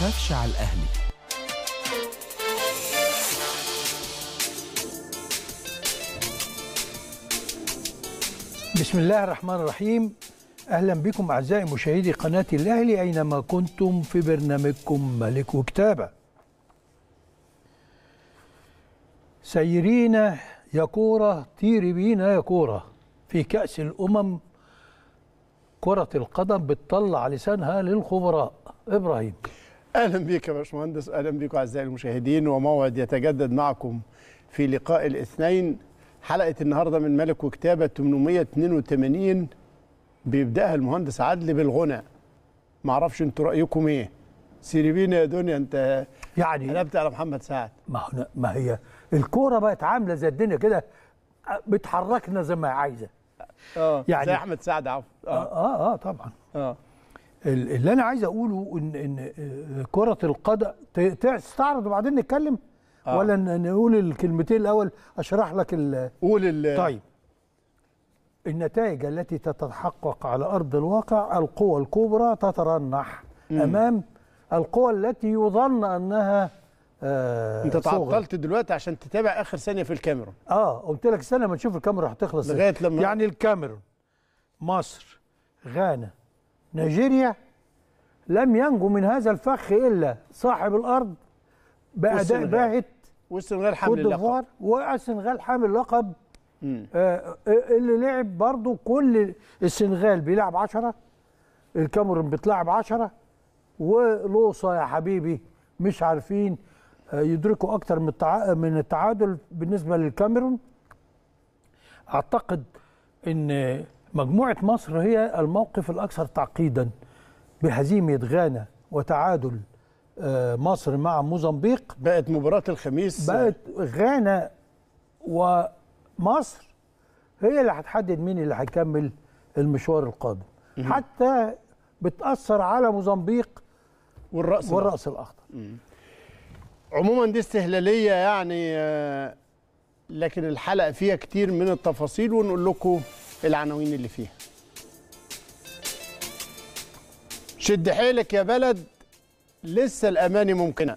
تخافش على الأهلي بسم الله الرحمن الرحيم أهلا بكم أعزائي مشاهدي قناة الأهلي أينما كنتم في برنامجكم ملك وكتابة سيرينا يا كورة طيري بينا يا كورة في كأس الأمم كرة القدم بتطلع لسانها للخبراء إبراهيم اهلا بك يا باشمهندس اهلا بكم اعزائي المشاهدين وموعد يتجدد معكم في لقاء الاثنين حلقه النهارده من ملك وكتابه 882 بيبداها المهندس عدلي بالغنى معرفش انتوا رايكم ايه سيري بينا يا دنيا انت يعني إيه؟ قلبت على محمد سعد ما, ما هي الكوره بقت عامله زي الدنيا كده بتحركنا زي ما عايزه اه يعني زي احمد سعد عفوا اه, آه, آه طبعا اه اللي انا عايز اقوله ان ان آه، كره القدم تستعرض وبعدين نتكلم آه. ولا نقول الكلمتين الاول اشرح لك ال قول ال طيب النتائج التي تتحقق على ارض الواقع القوى الكبرى تترنح م. امام القوى التي يظن انها آه انت تعطلت دلوقتي عشان تتابع اخر ثانيه في الكاميرون اه قلت لك استنى ما نشوف الكاميرون هتخلص إيه. لغايه لما يعني الكاميرون مصر غانا نيجيريا لم ينجو من هذا الفخ الا صاحب الارض باداء باهت والسنغال حامل اللقب والسنغال حامل اللقب آه،, آه اللي لعب برضه كل السنغال بيلعب 10 الكاميرون بتلعب 10 ولوصه يا حبيبي مش عارفين آه يدركوا اكتر من من التعادل بالنسبه للكاميرون اعتقد ان مجموعة مصر هي الموقف الأكثر تعقيدا بهزيمة غانا وتعادل آه، مصر مع موزمبيق بقت مباراة الخميس بقت غانا ومصر هي اللي هتحدد مين اللي هيكمل المشوار القادم مم. حتى بتأثر على موزمبيق والرأس والرأس الأخضر مم. عموما دي استهلالية يعني آه، لكن الحلقة فيها كتير من التفاصيل ونقول لكم العناوين اللي فيها شد حيلك يا بلد لسه الأماني ممكنة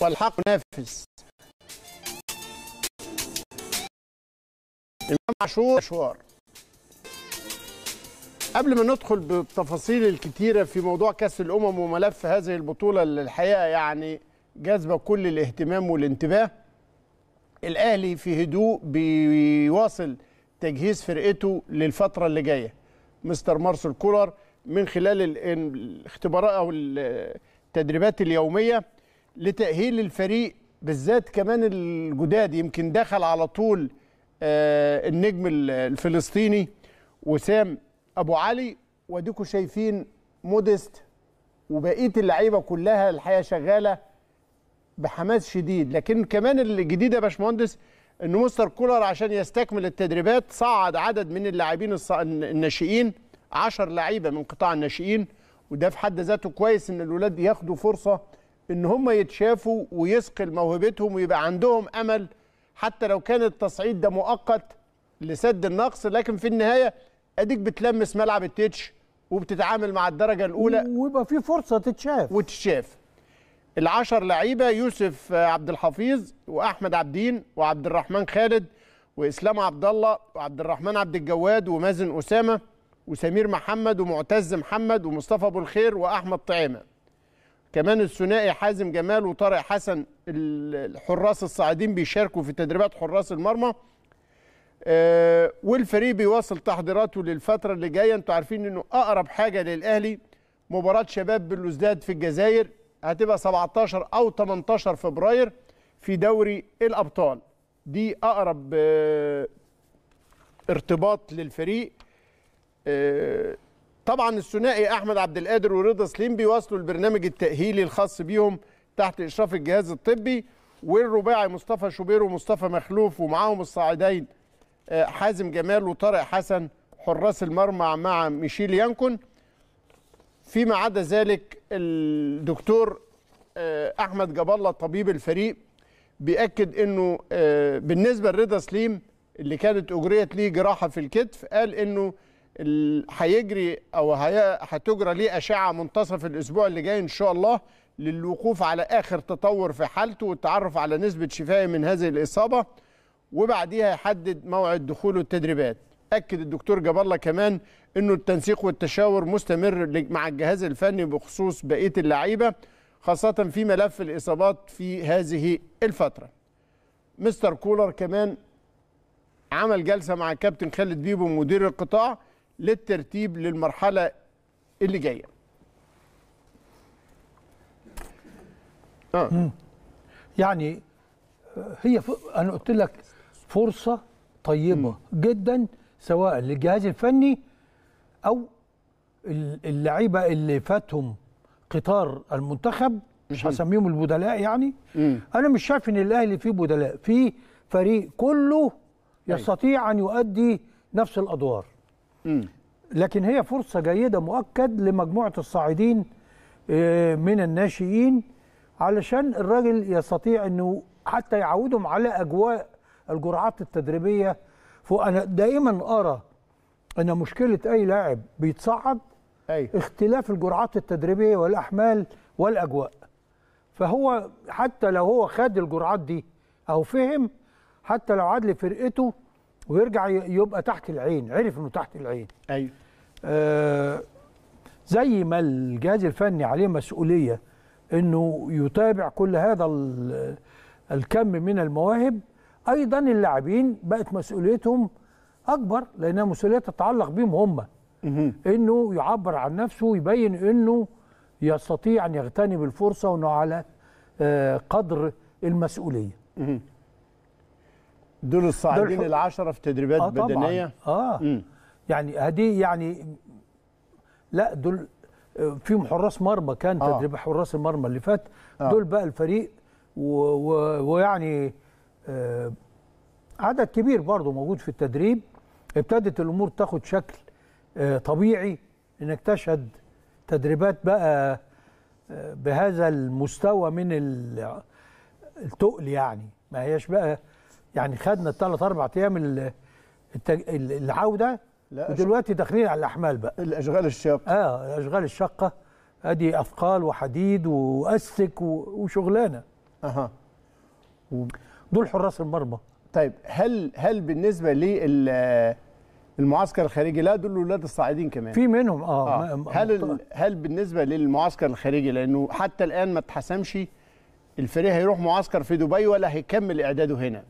والحق نافس إمام عاشور مشوار قبل ما ندخل بالتفاصيل الكتيرة في موضوع كأس الأمم وملف هذه البطولة اللي الحقيقة يعني جذب كل الاهتمام والانتباه الاهلي في هدوء بيواصل تجهيز فرقته للفتره اللي جايه مستر مارسل كولر من خلال الاختبارات او التدريبات اليوميه لتاهيل الفريق بالذات كمان الجداد يمكن دخل على طول آه، النجم الفلسطيني وسام ابو علي واديكم شايفين موديست وبقيه اللعيبه كلها الحقيقه شغاله بحماس شديد لكن كمان الجديد يا باشمهندس ان مستر كولر عشان يستكمل التدريبات صعد عدد من اللاعبين الناشئين 10 لعيبه من قطاع الناشئين وده في حد ذاته كويس ان الاولاد ياخدوا فرصه ان هم يتشافوا ويثقل موهبتهم ويبقى عندهم امل حتى لو كان التصعيد ده مؤقت لسد النقص لكن في النهايه اديك بتلمس ملعب التتش وبتتعامل مع الدرجه الاولى ويبقى في فرصه تتشاف وتتشاف العشر لعيبه يوسف آه، عبد الحفيظ واحمد عبدين وعبد الرحمن خالد واسلام عبد الله وعبد الرحمن عبد الجواد ومازن اسامه وسمير محمد ومعتز محمد ومصطفى ابو الخير واحمد طعيمه كمان الثنائي حازم جمال وطارق حسن الحراس الصاعدين بيشاركوا في تدريبات حراس المرمى أه والفريق بيواصل تحضيراته للفتره اللي جايه انتوا عارفين انه اقرب حاجه للاهلي مباراه شباب بلوزداد في الجزائر هتبقى 17 او 18 فبراير في دوري الابطال دي اقرب آه، ارتباط للفريق آه، طبعا الثنائي احمد عبد القادر ورضا سليم بيواصلوا البرنامج التاهيلي الخاص بيهم تحت اشراف الجهاز الطبي والرباعي مصطفى شوبير ومصطفى مخلوف ومعاهم الصاعدين آه، حازم جمال وطارق حسن حراس المرمى مع ميشيل يانكون فيما عدا ذلك الدكتور آه، احمد جاب الله طبيب الفريق بياكد انه آه، بالنسبه لرضا سليم اللي كانت اجريت ليه جراحه في الكتف قال انه هيجري او هتجرى ليه اشعه منتصف الاسبوع اللي جاي ان شاء الله للوقوف على اخر تطور في حالته والتعرف على نسبه شفائه من هذه الاصابه وبعديها يحدد موعد دخوله التدريبات اكد الدكتور جاب الله كمان انه التنسيق والتشاور مستمر مع الجهاز الفني بخصوص بقيه اللعيبه خاصه في ملف الاصابات في هذه الفتره مستر كولر كمان عمل جلسه مع الكابتن خالد بيبو مدير القطاع للترتيب للمرحله اللي جايه آه. يعني آه، هي ف... انا قلت لك فرصه طيبه م. جدا سواء للجهاز الفني او اللعيبه اللي فاتهم قطار المنتخب مش هسميهم البدلاء يعني مم. انا مش شايف ان الاهلي فيه بدلاء فيه فريق كله يستطيع ان يؤدي نفس الادوار مم. لكن هي فرصه جيده مؤكد لمجموعه الصاعدين آه، من الناشئين علشان الراجل يستطيع انه حتى يعودهم على اجواء الجرعات التدريبيه فانا دائما ارى ان مشكله اي لاعب بيتصعد أي. اختلاف الجرعات التدريبيه والاحمال والاجواء فهو حتى لو هو خد الجرعات دي او فهم حتى لو عاد لفرقته ويرجع يبقى تحت العين عرف انه تحت العين ايوه آه زي ما الجهاز الفني عليه مسؤوليه انه يتابع كل هذا الكم من المواهب ايضا اللاعبين بقت مسؤوليتهم اكبر لانها مسؤوليه تتعلق بيهم هم انه يعبر عن نفسه ويبين انه يستطيع ان يغتنم الفرصه وانه على آه، قدر المسؤوليه دول الصاعدين العشرة في تدريبات آه بدنية اه مم. يعني هدي يعني لا دول آه، فيهم حراس مرمى كان آه. تدريب حراس المرمى اللي فات آه. دول بقى الفريق ويعني آه عدد كبير برضه موجود في التدريب ابتدت الامور تاخد شكل آه، طبيعي انك تشهد تدريبات بقى آه، بهذا المستوى من التقل يعني ما هياش بقى يعني خدنا الثلاث اربع ايام العوده لا ودلوقتي داخلين على الاحمال بقى الاشغال الشاقه اه الاشغال الشاقه ادي اثقال وحديد واسلك وشغلانه اها دول حراس المرمى طيب هل هل بالنسبه لل المعسكر الخارجي لا دول الاولاد الصاعدين كمان في منهم اه, آه. هل هل بالنسبه للمعسكر الخارجي لانه حتى الان ما اتحسمش الفريق هيروح معسكر في دبي ولا هيكمل اعداده هنا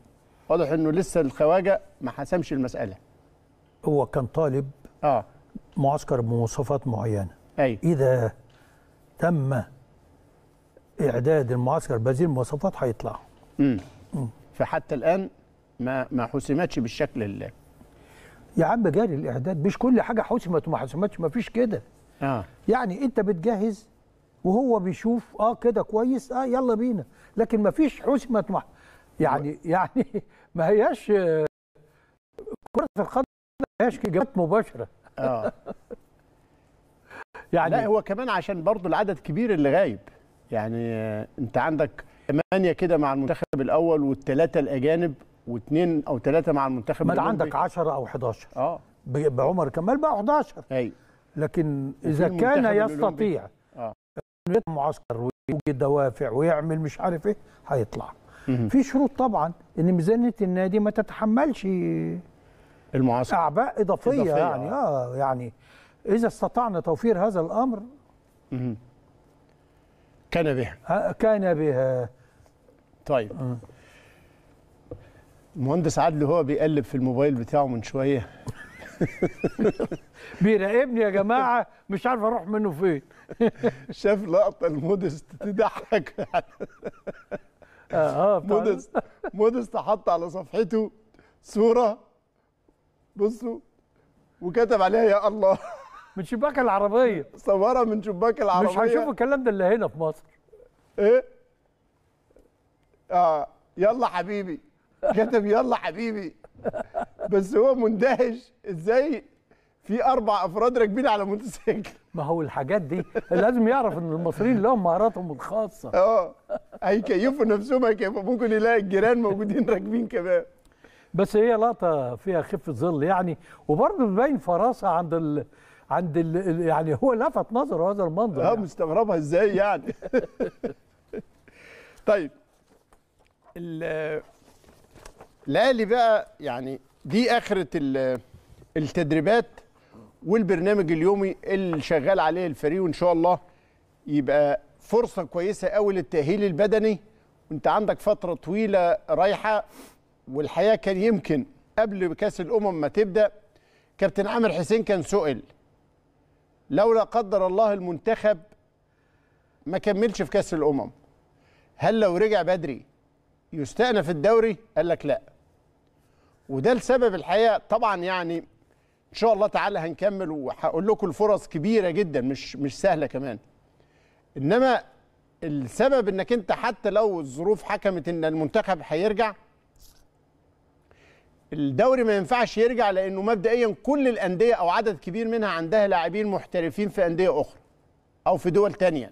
واضح انه لسه الخواجه ما حسمش المساله هو كان طالب اه معسكر بمواصفات معينه أي. اذا تم اعداد المعسكر بهذه المواصفات هيطلع امم فحتى الان ما ما حسمتش بالشكل اللي يا عم جاري الاعداد مش كل حاجه حسمت وما حسمتش ما فيش كده آه. يعني انت بتجهز وهو بيشوف اه كده كويس اه يلا بينا لكن ما فيش حسمت مح... يعني يعني ما هياش كره القدم ما هياش اجابات مباشره اه يعني لا هو كمان عشان برضه العدد كبير اللي غايب يعني آه، انت عندك ثمانيه كده مع المنتخب الاول والثلاثه الاجانب واثنين او ثلاثه مع المنتخب ما عندك 10 او 11 اه بعمر كمال بقى 11 ايوه لكن اذا كان يستطيع انه يطلع معسكر ويوجد دوافع ويعمل مش عارف ايه هيطلع في شروط طبعا ان ميزانيه النادي ما تتحملش المعسكر اعباء اضافيه, إضافية آه. يعني اه يعني اذا استطعنا توفير هذا الامر كان بها آه، كان بها طيب آه. المهندس عدلي هو بيقلب في الموبايل بتاعه من شويه بيراقبني يا جماعه مش عارف اروح منه فين شاف لقطه المودست تضحك اه, آه، مودست مودست حط على صفحته صوره بصوا وكتب عليها يا الله من شباك العربيه صورها من شباك العربيه مش هنشوف الكلام ده الا هنا في مصر ايه اه يلا حبيبي كتب يلا حبيبي بس هو مندهش ازاي في اربع افراد راكبين على موتوسيكل ما هو الحاجات دي لازم يعرف ان المصريين لهم مهاراتهم الخاصه اه هيكيفوا نفسهم هيكيفوا ممكن يلاقي الجيران موجودين راكبين كمان بس هي لقطه فيها خفه ظل يعني وبرضه بيبين فراسه عند ال... عند ال... يعني هو لفت نظره هذا المنظر اه يعني. مستغربها ازاي يعني طيب الاهلي بقى يعني دي اخره التدريبات والبرنامج اليومي اللي شغال عليه الفريق وان شاء الله يبقى فرصه كويسه قوي للتاهيل البدني وانت عندك فتره طويله رايحه والحقيقه كان يمكن قبل كاس الامم ما تبدا كابتن عامر حسين كان سئل لو لا قدر الله المنتخب ما كملش في كاس الامم هل لو رجع بدري يستأنف الدوري قال لك لا وده السبب الحقيقه طبعا يعني ان شاء الله تعالى هنكمل وهقول لكم الفرص كبيره جدا مش مش سهله كمان انما السبب انك انت حتى لو الظروف حكمت ان المنتخب هيرجع الدوري ما ينفعش يرجع لانه مبدئيا كل الانديه او عدد كبير منها عندها لاعبين محترفين في انديه اخرى او في دول تانية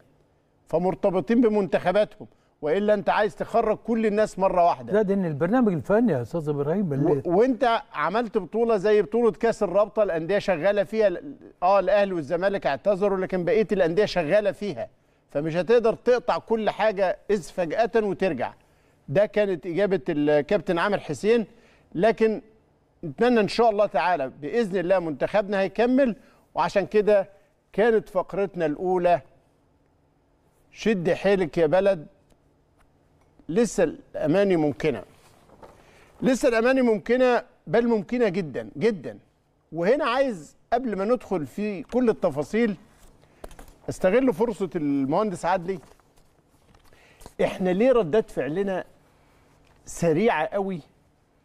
فمرتبطين بمنتخباتهم والا انت عايز تخرج كل الناس مره واحده ده ان البرنامج الفني يا استاذ ابراهيم و... وانت عملت بطوله زي بطوله كاس الرابطه الانديه شغاله فيها اه الاهلي والزمالك اعتذروا لكن بقيه الانديه شغاله فيها فمش هتقدر تقطع كل حاجه اذ فجاه وترجع ده كانت اجابه الكابتن عامر حسين لكن نتمنى ان شاء الله تعالى باذن الله منتخبنا هيكمل وعشان كده كانت فقرتنا الاولى شد حيلك يا بلد لسه الاماني ممكنه لسه الاماني ممكنه بل ممكنه جدا جدا وهنا عايز قبل ما ندخل في كل التفاصيل استغل فرصه المهندس عدلي احنا ليه ردات فعلنا سريعه قوي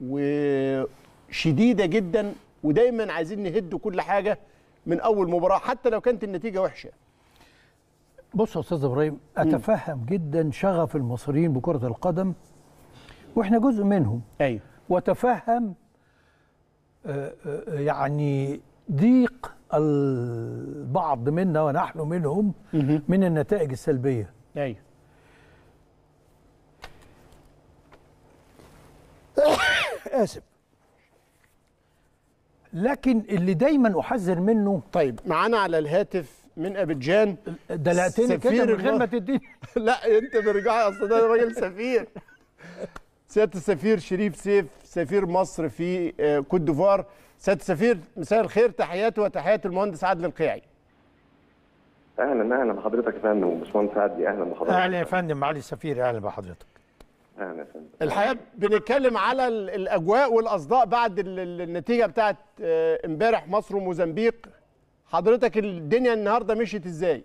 وشديده جدا ودايما عايزين نهد كل حاجه من اول مباراه حتى لو كانت النتيجه وحشه بص يا استاذ ابراهيم اتفهم جدا شغف المصريين بكره القدم واحنا جزء منهم ايوه وتفهم آه، آه، يعني ضيق البعض منا ونحن منهم من النتائج السلبيه ايوه اسف لكن اللي دايما احذر منه طيب معانا على الهاتف من أبيجان دلعتني كده من غير ما تديني لا أنت برجع أصل ده راجل سفير سيادة السفير شريف سيف سفير مصر في آه، كوت ديفوار سيادة السفير مساء الخير تحياتي وتحيات المهندس عادل القيعي اهلا اهلا بحضرتك يا فندم وباشمهندس عدلي اهلا بحضرتك اهلا يا فندم معالي السفير اهلا بحضرتك اهلا يا فندم الحقيقه بنتكلم على الاجواء والاصداء بعد النتيجه بتاعت آه، امبارح مصر وموزمبيق حضرتك الدنيا النهارده مشيت ازاي؟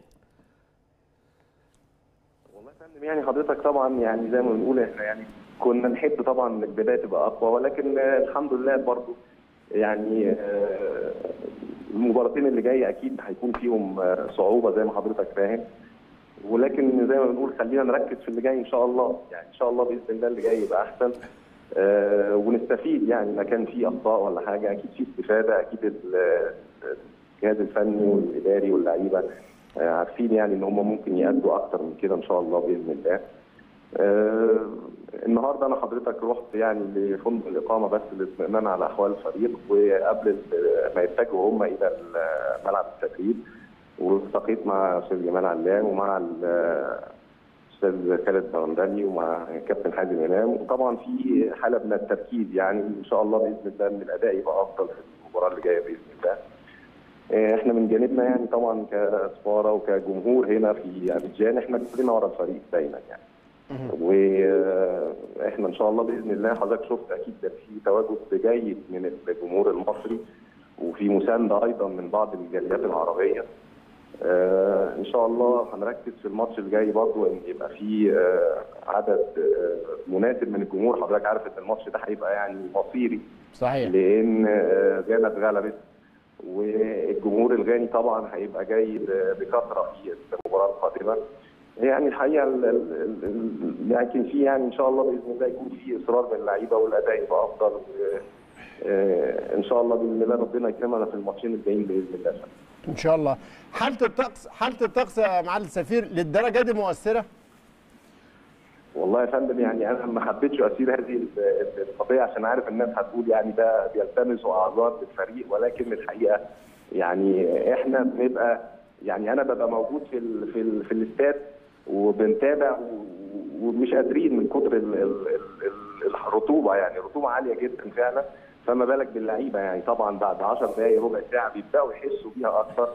والله يا فندم يعني حضرتك طبعا يعني زي ما بنقول احنا يعني كنا نحب طبعا البدايه تبقى اقوى ولكن الحمد لله برضو يعني آه، المباراتين اللي جايه اكيد هيكون فيهم آه، صعوبه زي ما حضرتك فاهم ولكن زي ما بنقول خلينا نركز في اللي جاي ان شاء الله يعني ان شاء الله باذن الله اللي جاي يبقى احسن آه، ونستفيد يعني ما كان في اخطاء ولا حاجه اكيد في استفاده اكيد الجهاز الفني والاداري واللعيبه آه، عارفين يعني ان هم ممكن يأدوا اكتر من كده ان شاء الله باذن الله. آه النهارده انا حضرتك رحت يعني لفندق الاقامه بس للاطمئنان على احوال الفريق وقبل ما يتجهوا هم الى ملعب التدريب والتقيت مع الاستاذ جمال علام ومع الاستاذ خالد برندلي ومع كابتن حازم امام وطبعا في حاله من التركيز يعني ان شاء الله باذن الله ان الاداء يبقى افضل في المباراه اللي جايه باذن الله. آه، احنا من جانبنا يعني طبعا كسفاره وكجمهور هنا في ابيجان احنا كلنا ورا الفريق دايما يعني. واحنا آه، ان شاء الله باذن الله حضرتك شفت اكيد ده في تواجد جيد من الجمهور المصري وفي مسانده ايضا من بعض الجاليات العربيه. آه، ان شاء الله هنركز في الماتش الجاي برضو ان يبقى في عدد مناسب من الجمهور حضرتك عارف ان الماتش ده هيبقى يعني مصيري صحيح لان آه اتغلبت غلبت والجمهور الغاني طبعا هيبقى جاي بكثره في المباراه القادمه يعني الحقيقه لكن في يعني ان شاء الله باذن الله يكون في اصرار من اللعيبه والاداء يبقى افضل آه، ان شاء الله باذن الله ربنا يكرمنا في الماتشين الجايين باذن الله ان شاء الله حاله الطقس حاله الطقس يا معالي السفير للدرجه دي مؤثره؟ والله يا فندم يعني انا ما حبيتش اثير هذه القضيه عشان عارف الناس هتقول يعني ده بيلتمسوا اعذار للفريق ولكن الحقيقه يعني احنا بنبقى يعني انا ببقى موجود في الـ في الـ في الاستاد وبنتابع ومش قادرين من كتر الرطوبه يعني رطوبه عاليه جدا فعلا فما بالك باللعيبه يعني طبعا بعد 10 دقائق ربع ساعه بيبداوا يحسوا بيها اكثر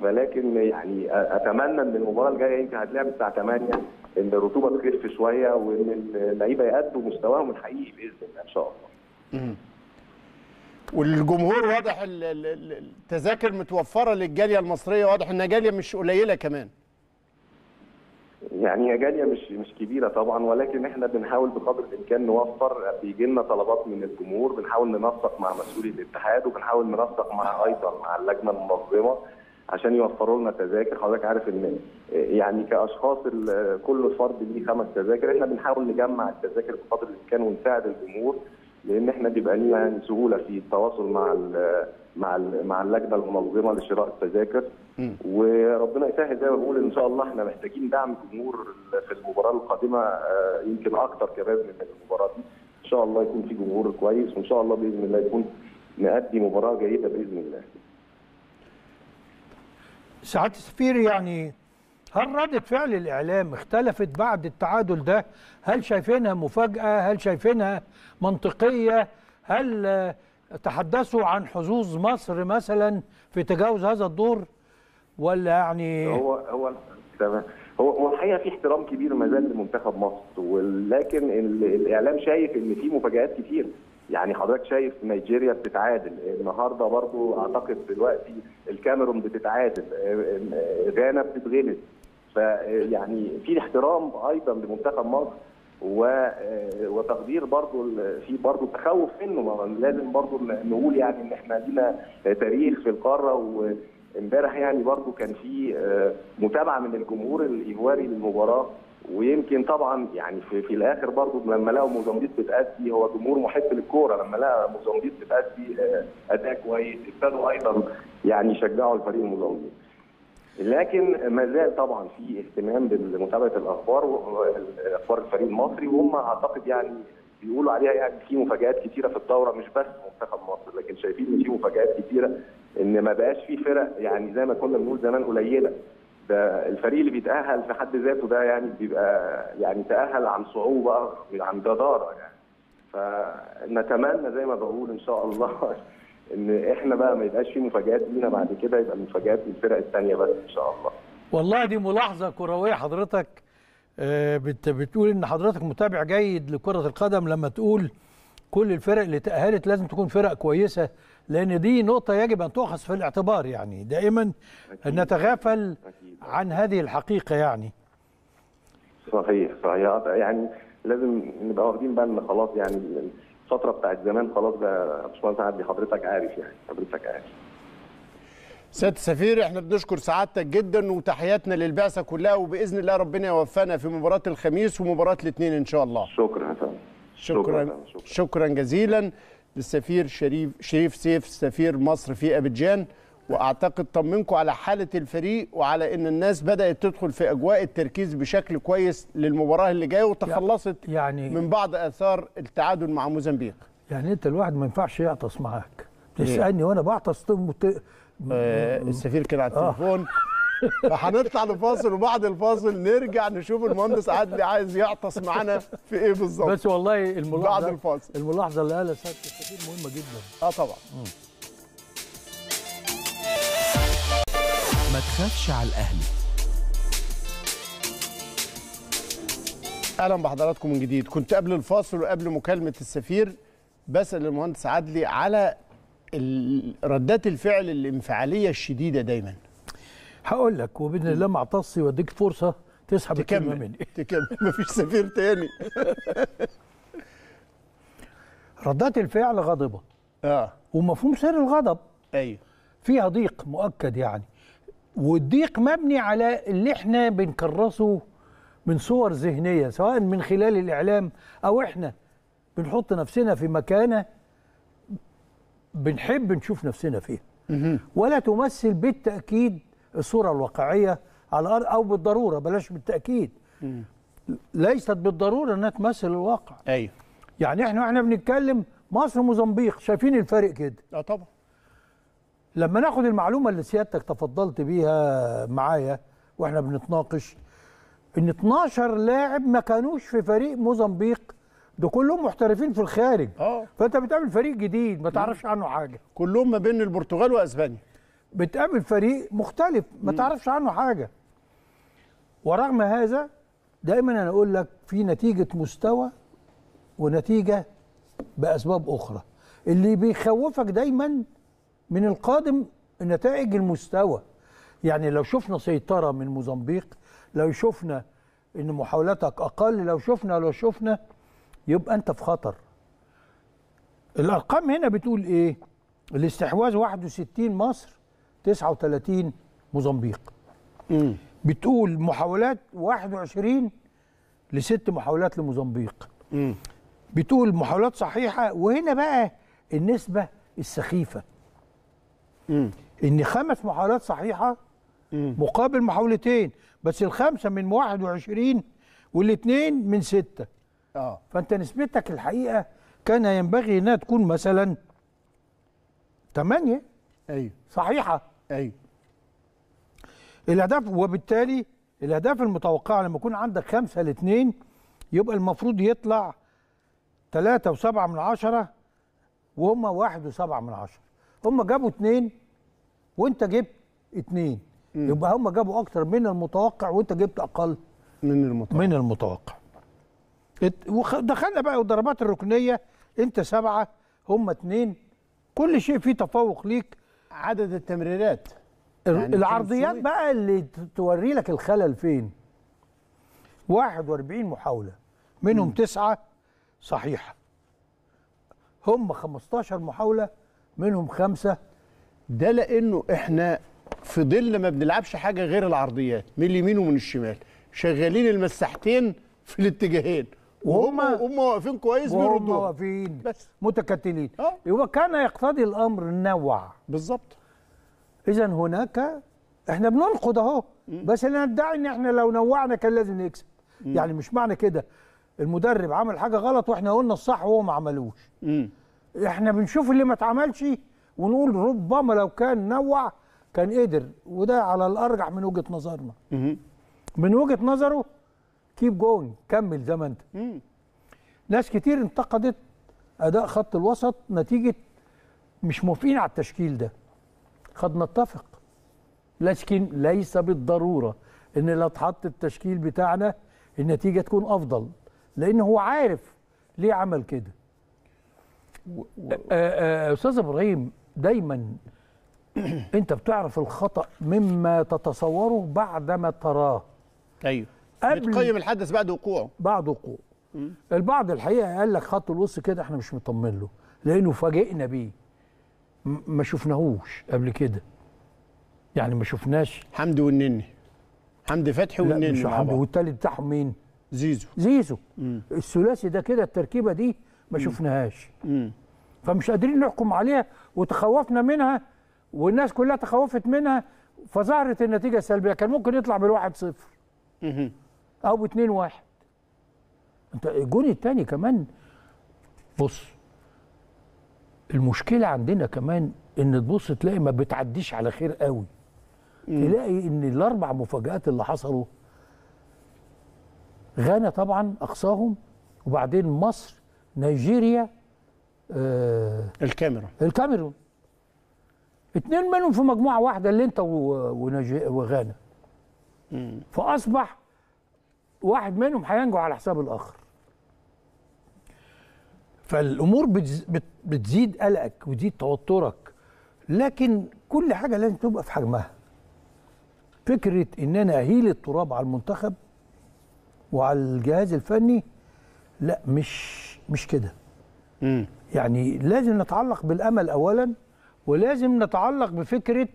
ولكن يعني اتمنى ان المباراه الجايه يمكن هتلعب الساعه 8 ان الرطوبه تخف شويه وان اللعيبه يأدوا مستواهم الحقيقي باذن الله ان شاء الله. والجمهور واضح التذاكر متوفره للجاليه المصريه واضح انها جاليه مش قليله كمان. يعني هي جاليه مش مش كبيره طبعا ولكن احنا بنحاول بقدر الامكان نوفر بيجي لنا طلبات من الجمهور بنحاول ننسق مع مسؤولي الاتحاد وبنحاول ننسق مع ايضا مع اللجنه المنظمه عشان يوفروا لنا تذاكر حضرتك عارف ان يعني كاشخاص كل فرد ليه خمس تذاكر احنا بنحاول نجمع التذاكر بقدر الامكان ونساعد الجمهور لان احنا بيبقى لنا يعني سهوله في التواصل مع الـ مع الـ مع اللجنه المنظمه لشراء التذاكر وربنا يسهل زي ما بقول ان شاء الله احنا محتاجين دعم الجمهور في المباراه القادمه آه، يمكن اكثر كمان من المباراه دي ان شاء الله يكون في جمهور كويس وان شاء الله باذن الله يكون نأدي مباراه جيده باذن الله سعاده السفير يعني هل ردة فعل الإعلام اختلفت بعد التعادل ده؟ هل شايفينها مفاجأة؟ هل شايفينها منطقية؟ هل تحدثوا عن حظوظ مصر مثلا في تجاوز هذا الدور؟ ولا يعني هو هو تمام هو الحقيقه في احترام كبير ما زال لمنتخب مصر ولكن الاعلام شايف ان في مفاجات كتير يعني حضرتك شايف نيجيريا بتتعادل النهارده برضو اعتقد دلوقتي الكاميرون بتتعادل غانا بتتغلب فيعني في احترام ايضا لمنتخب مصر وتقدير برضه في برضه تخوف منه لازم برضه نقول يعني ان احنا لينا تاريخ في القاره وامبارح يعني برضه كان في متابعه من الجمهور الايفواري للمباراه ويمكن طبعا يعني في, في الاخر برضه لما لقوا موزمبيق بتأدي هو جمهور محب للكوره لما لقى موزمبيق بتأدي آه، اداء كويس ابتدوا ايضا يعني يشجعوا الفريق الموزمبيق. لكن ما زال طبعا في اهتمام بمتابعه الاخبار آه، اخبار الفريق المصري وهم اعتقد يعني بيقولوا عليها يعني في مفاجات كثيره في الدوره مش بس منتخب مصر لكن شايفين ان في مفاجات كثيره ان ما بقاش في فرق يعني زي ما كنا بنقول زمان قليله ده الفريق اللي بيتاهل في حد ذاته ده يعني بيبقى يعني تاهل عن صعوبه عن جداره يعني فنتمنى زي ما بقول ان شاء الله ان احنا بقى ما يبقاش في مفاجات لينا بعد كده يبقى المفاجات للفرق الثانيه بس ان شاء الله والله دي ملاحظه كرويه حضرتك آه، بتقول ان حضرتك متابع جيد لكره القدم لما تقول كل الفرق اللي تاهلت لازم تكون فرق كويسه لان دي نقطه يجب ان تؤخذ في الاعتبار يعني دائما أكيد. نتغافل أكيد. عن هذه الحقيقه يعني صحيح صحيح يعني لازم نبقى واخدين بالنا خلاص يعني الفتره بتاعت زمان خلاص بقى باشمهندس عدلي حضرتك عارف يعني حضرتك عارف سيادة السفير احنا بنشكر سعادتك جدا وتحياتنا للبعثة كلها وبإذن الله ربنا يوفقنا في مباراة الخميس ومباراة الاثنين إن شاء الله شكرا شكرا شكرا, شكرا جزيلا للسفير شريف شريف سيف سفير مصر في أبيجان واعتقد طمنكم على حاله الفريق وعلى ان الناس بدات تدخل في اجواء التركيز بشكل كويس للمباراه اللي جايه وتخلصت يعني من بعض اثار التعادل مع موزمبيق يعني انت الواحد ما ينفعش يعطس معاك تسالني إيه؟ وانا بعطس آه السفير كان على آه. التليفون آه. فهنطلع لفاصل وبعد الفاصل نرجع نشوف المهندس عادل عايز يعطس معانا في ايه بالظبط بس والله الملاحظه بعد الفاصل الملاحظه اللي قالها سياده السفير مهمه جدا اه طبعا ما تخافش على الاهلي اهلا بحضراتكم من جديد كنت قبل الفاصل وقبل مكالمه السفير بسال المهندس عدلي على ردات الفعل الانفعاليه الشديده دايما هقول لك وباذن الله ما اعتصي واديك فرصه تسحب تكمل مني تكمل مفيش سفير تاني ردات الفعل غاضبه اه ومفهوم سر الغضب ايوه فيها ضيق مؤكد يعني والضيق مبني على اللي احنا بنكرسه من صور ذهنيه سواء من خلال الاعلام او احنا بنحط نفسنا في مكانه بنحب نشوف نفسنا فيها ولا تمثل بالتاكيد الصورة الواقعية على الأرض أو بالضرورة بلاش بالتأكيد ليست بالضرورة أنها تمثل الواقع أيوه يعني إحنا إحنا بنتكلم مصر وموزمبيق شايفين الفرق كده اه طبعا لما ناخد المعلومة اللي سيادتك تفضلت بيها معايا وإحنا بنتناقش إن 12 لاعب ما كانوش في فريق موزمبيق ده كلهم محترفين في الخارج اه فانت بتقابل فريق جديد ما تعرفش عنه حاجه كلهم ما بين البرتغال واسبانيا بتقابل فريق مختلف ما تعرفش عنه حاجه ورغم هذا دايما انا اقول لك في نتيجه مستوى ونتيجه باسباب اخرى اللي بيخوفك دايما من القادم نتائج المستوى يعني لو شفنا سيطره من موزمبيق لو شفنا ان محاولاتك اقل لو شفنا لو شفنا يبقى انت في خطر الارقام هنا بتقول ايه الاستحواذ 61 مصر 39 موزمبيق بتقول محاولات 21 لست محاولات لموزمبيق بتقول محاولات صحيحه وهنا بقى النسبه السخيفه مم. ان خمس محاولات صحيحه مم. مقابل محاولتين بس الخمسه من 21 والاثنين من سته اه فانت نسبتك الحقيقه كان ينبغي انها تكون مثلا 8 ايوه صحيحه ايوه الاهداف وبالتالي الاهداف المتوقعه لما يكون عندك خمسة لاثنين يبقى المفروض يطلع ثلاثة وسبعة من عشرة وهم واحد وسبعة من عشرة هم جابوا اثنين وانت جبت اثنين يبقى هم جابوا اكتر من المتوقع وانت جبت اقل من المتوقع من المتوقع دخلنا بقى الضربات الركنيه انت سبعه هم اثنين كل شيء فيه تفوق ليك عدد التمريرات يعني العرضيات بقى اللي توري لك الخلل فين 41 محاولة منهم مم. تسعة صحيحة هم 15 محاولة منهم خمسة ده لأنه إحنا في ظل ما بنلعبش حاجة غير العرضيات من اليمين ومن الشمال شغالين المساحتين في الاتجاهين وهم هم واقفين كويس بيردوا هم واقفين متكتلين آه. يبقى كان يقتضي الامر نوع بالظبط اذا هناك احنا بننقد اهو بس انا ادعي ان احنا لو نوعنا كان لازم نكسب مم. يعني مش معنى كده المدرب عمل حاجه غلط واحنا قلنا الصح وهو ما عملوش مم. احنا بنشوف اللي ما اتعملش ونقول ربما لو كان نوع كان قدر وده على الارجح من وجهه نظرنا مم. من وجهه نظره كيب جوين كمل زي ما انت ناس كتير انتقدت اداء خط الوسط نتيجه مش موافقين على التشكيل ده قد نتفق لكن ليس بالضروره ان لو اتحط التشكيل بتاعنا النتيجه تكون افضل لان هو عارف ليه عمل كده استاذ ابراهيم دايما انت بتعرف الخطا مما تتصوره بعدما تراه ايوه قبل بتقيم الحدث بعد وقوعه بعد وقوعه البعض الحقيقه قال لك خط الوسط كده احنا مش مطمن له لانه فاجئنا بيه ما شفناهوش قبل كده يعني ما شفناش حمدي والنني حمدي فتحي والنني لا مش حمدي والتالت بتاعهم مين؟ زيزو زيزو الثلاثي ده كده التركيبه دي ما شفناهاش فمش قادرين نحكم عليها وتخوفنا منها والناس كلها تخوفت منها فظهرت النتيجه سلبيه كان ممكن يطلع بالواحد صفر او ب 2 1 انت الجون الثاني كمان بص المشكله عندنا كمان ان تبص تلاقي ما بتعديش على خير قوي مم. تلاقي ان الاربع مفاجات اللي حصلوا غانا طبعا اقصاهم وبعدين مصر نيجيريا آه الكاميرون الكاميرون اتنين منهم في مجموعه واحده اللي انت وغانا فاصبح واحد منهم هينجو على حساب الاخر فالامور بتزيد قلقك وتزيد توترك لكن كل حاجه لازم تبقى في حجمها فكره ان انا اهيل التراب على المنتخب وعلى الجهاز الفني لا مش مش كده يعني لازم نتعلق بالامل اولا ولازم نتعلق بفكره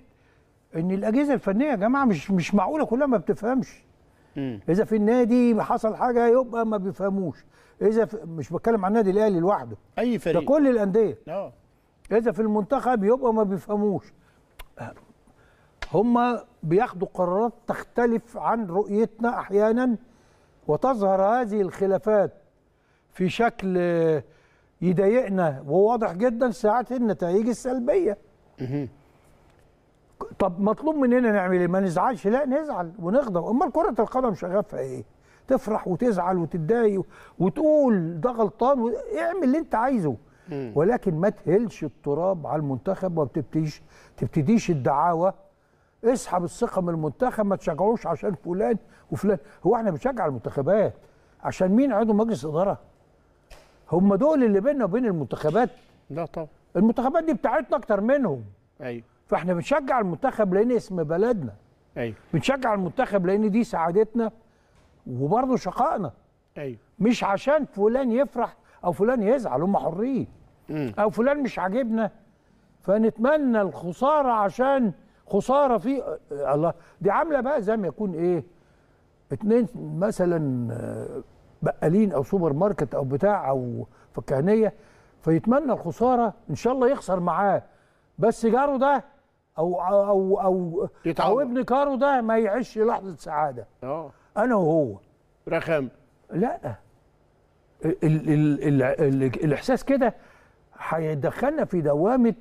ان الاجهزه الفنيه يا جماعه مش مش معقوله كلها ما بتفهمش مم. اذا في النادي حصل حاجه يبقى ما بيفهموش اذا في مش بتكلم عن النادي الاهلي لوحده اي فريق ده كل الانديه اه اذا في المنتخب يبقى ما بيفهموش هم بياخدوا قرارات تختلف عن رؤيتنا احيانا وتظهر هذه الخلافات في شكل يضايقنا وواضح جدا ساعات النتائج السلبيه طب مطلوب مننا نعمل ايه ما نزعلش لا نزعل ونغضب امال كره القدم شغفها ايه تفرح وتزعل وتتضايق وتقول ده غلطان و... اعمل اللي انت عايزه ولكن ما تهلش التراب على المنتخب وما بتبتديش تبتديش الدعاوه اسحب الثقه من المنتخب ما تشجعوش عشان فلان وفلان هو احنا بنشجع المنتخبات عشان مين عضو مجلس اداره هم دول اللي بيننا وبين المنتخبات لا طبعا المنتخبات دي بتاعتنا اكتر منهم ايوه فاحنا بنشجع المنتخب لان اسم بلدنا ايوه بنشجع المنتخب لان دي سعادتنا وبرضه شقائنا ايوه مش عشان فلان يفرح او فلان يزعل هم حرين او فلان مش عاجبنا فنتمنى الخساره عشان خساره في الله دي عامله بقى زي ما يكون ايه اتنين مثلا بقالين او سوبر ماركت او بتاع او فكهنيه فيتمنى الخساره ان شاء الله يخسر معاه بس جاره ده او او او, يتعور. أو ابن كارو ده ما يعيش لحظه سعاده اه انا وهو رخام لا ال ال ال ال ال الاحساس كده هيدخلنا في دوامه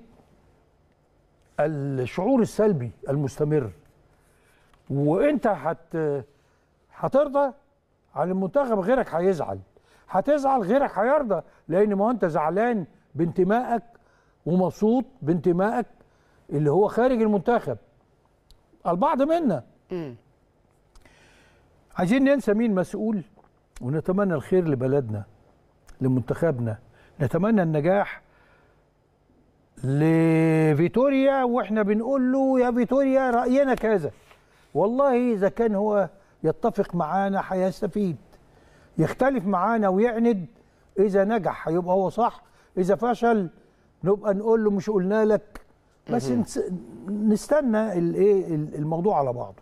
الشعور السلبي المستمر وانت هت هترضى على المنتخب غيرك هيزعل هتزعل غيرك هيرضى لان ما انت زعلان بانتمائك ومبسوط بانتمائك اللي هو خارج المنتخب البعض منا عايزين ننسى مين مسؤول ونتمنى الخير لبلدنا لمنتخبنا نتمنى النجاح لفيتوريا واحنا بنقول له يا فيتوريا راينا كذا والله اذا كان هو يتفق معانا هيستفيد يختلف معانا ويعند اذا نجح هيبقى هو صح اذا فشل نبقى نقول له مش قلنا لك بس نستنى الايه الموضوع على بعضه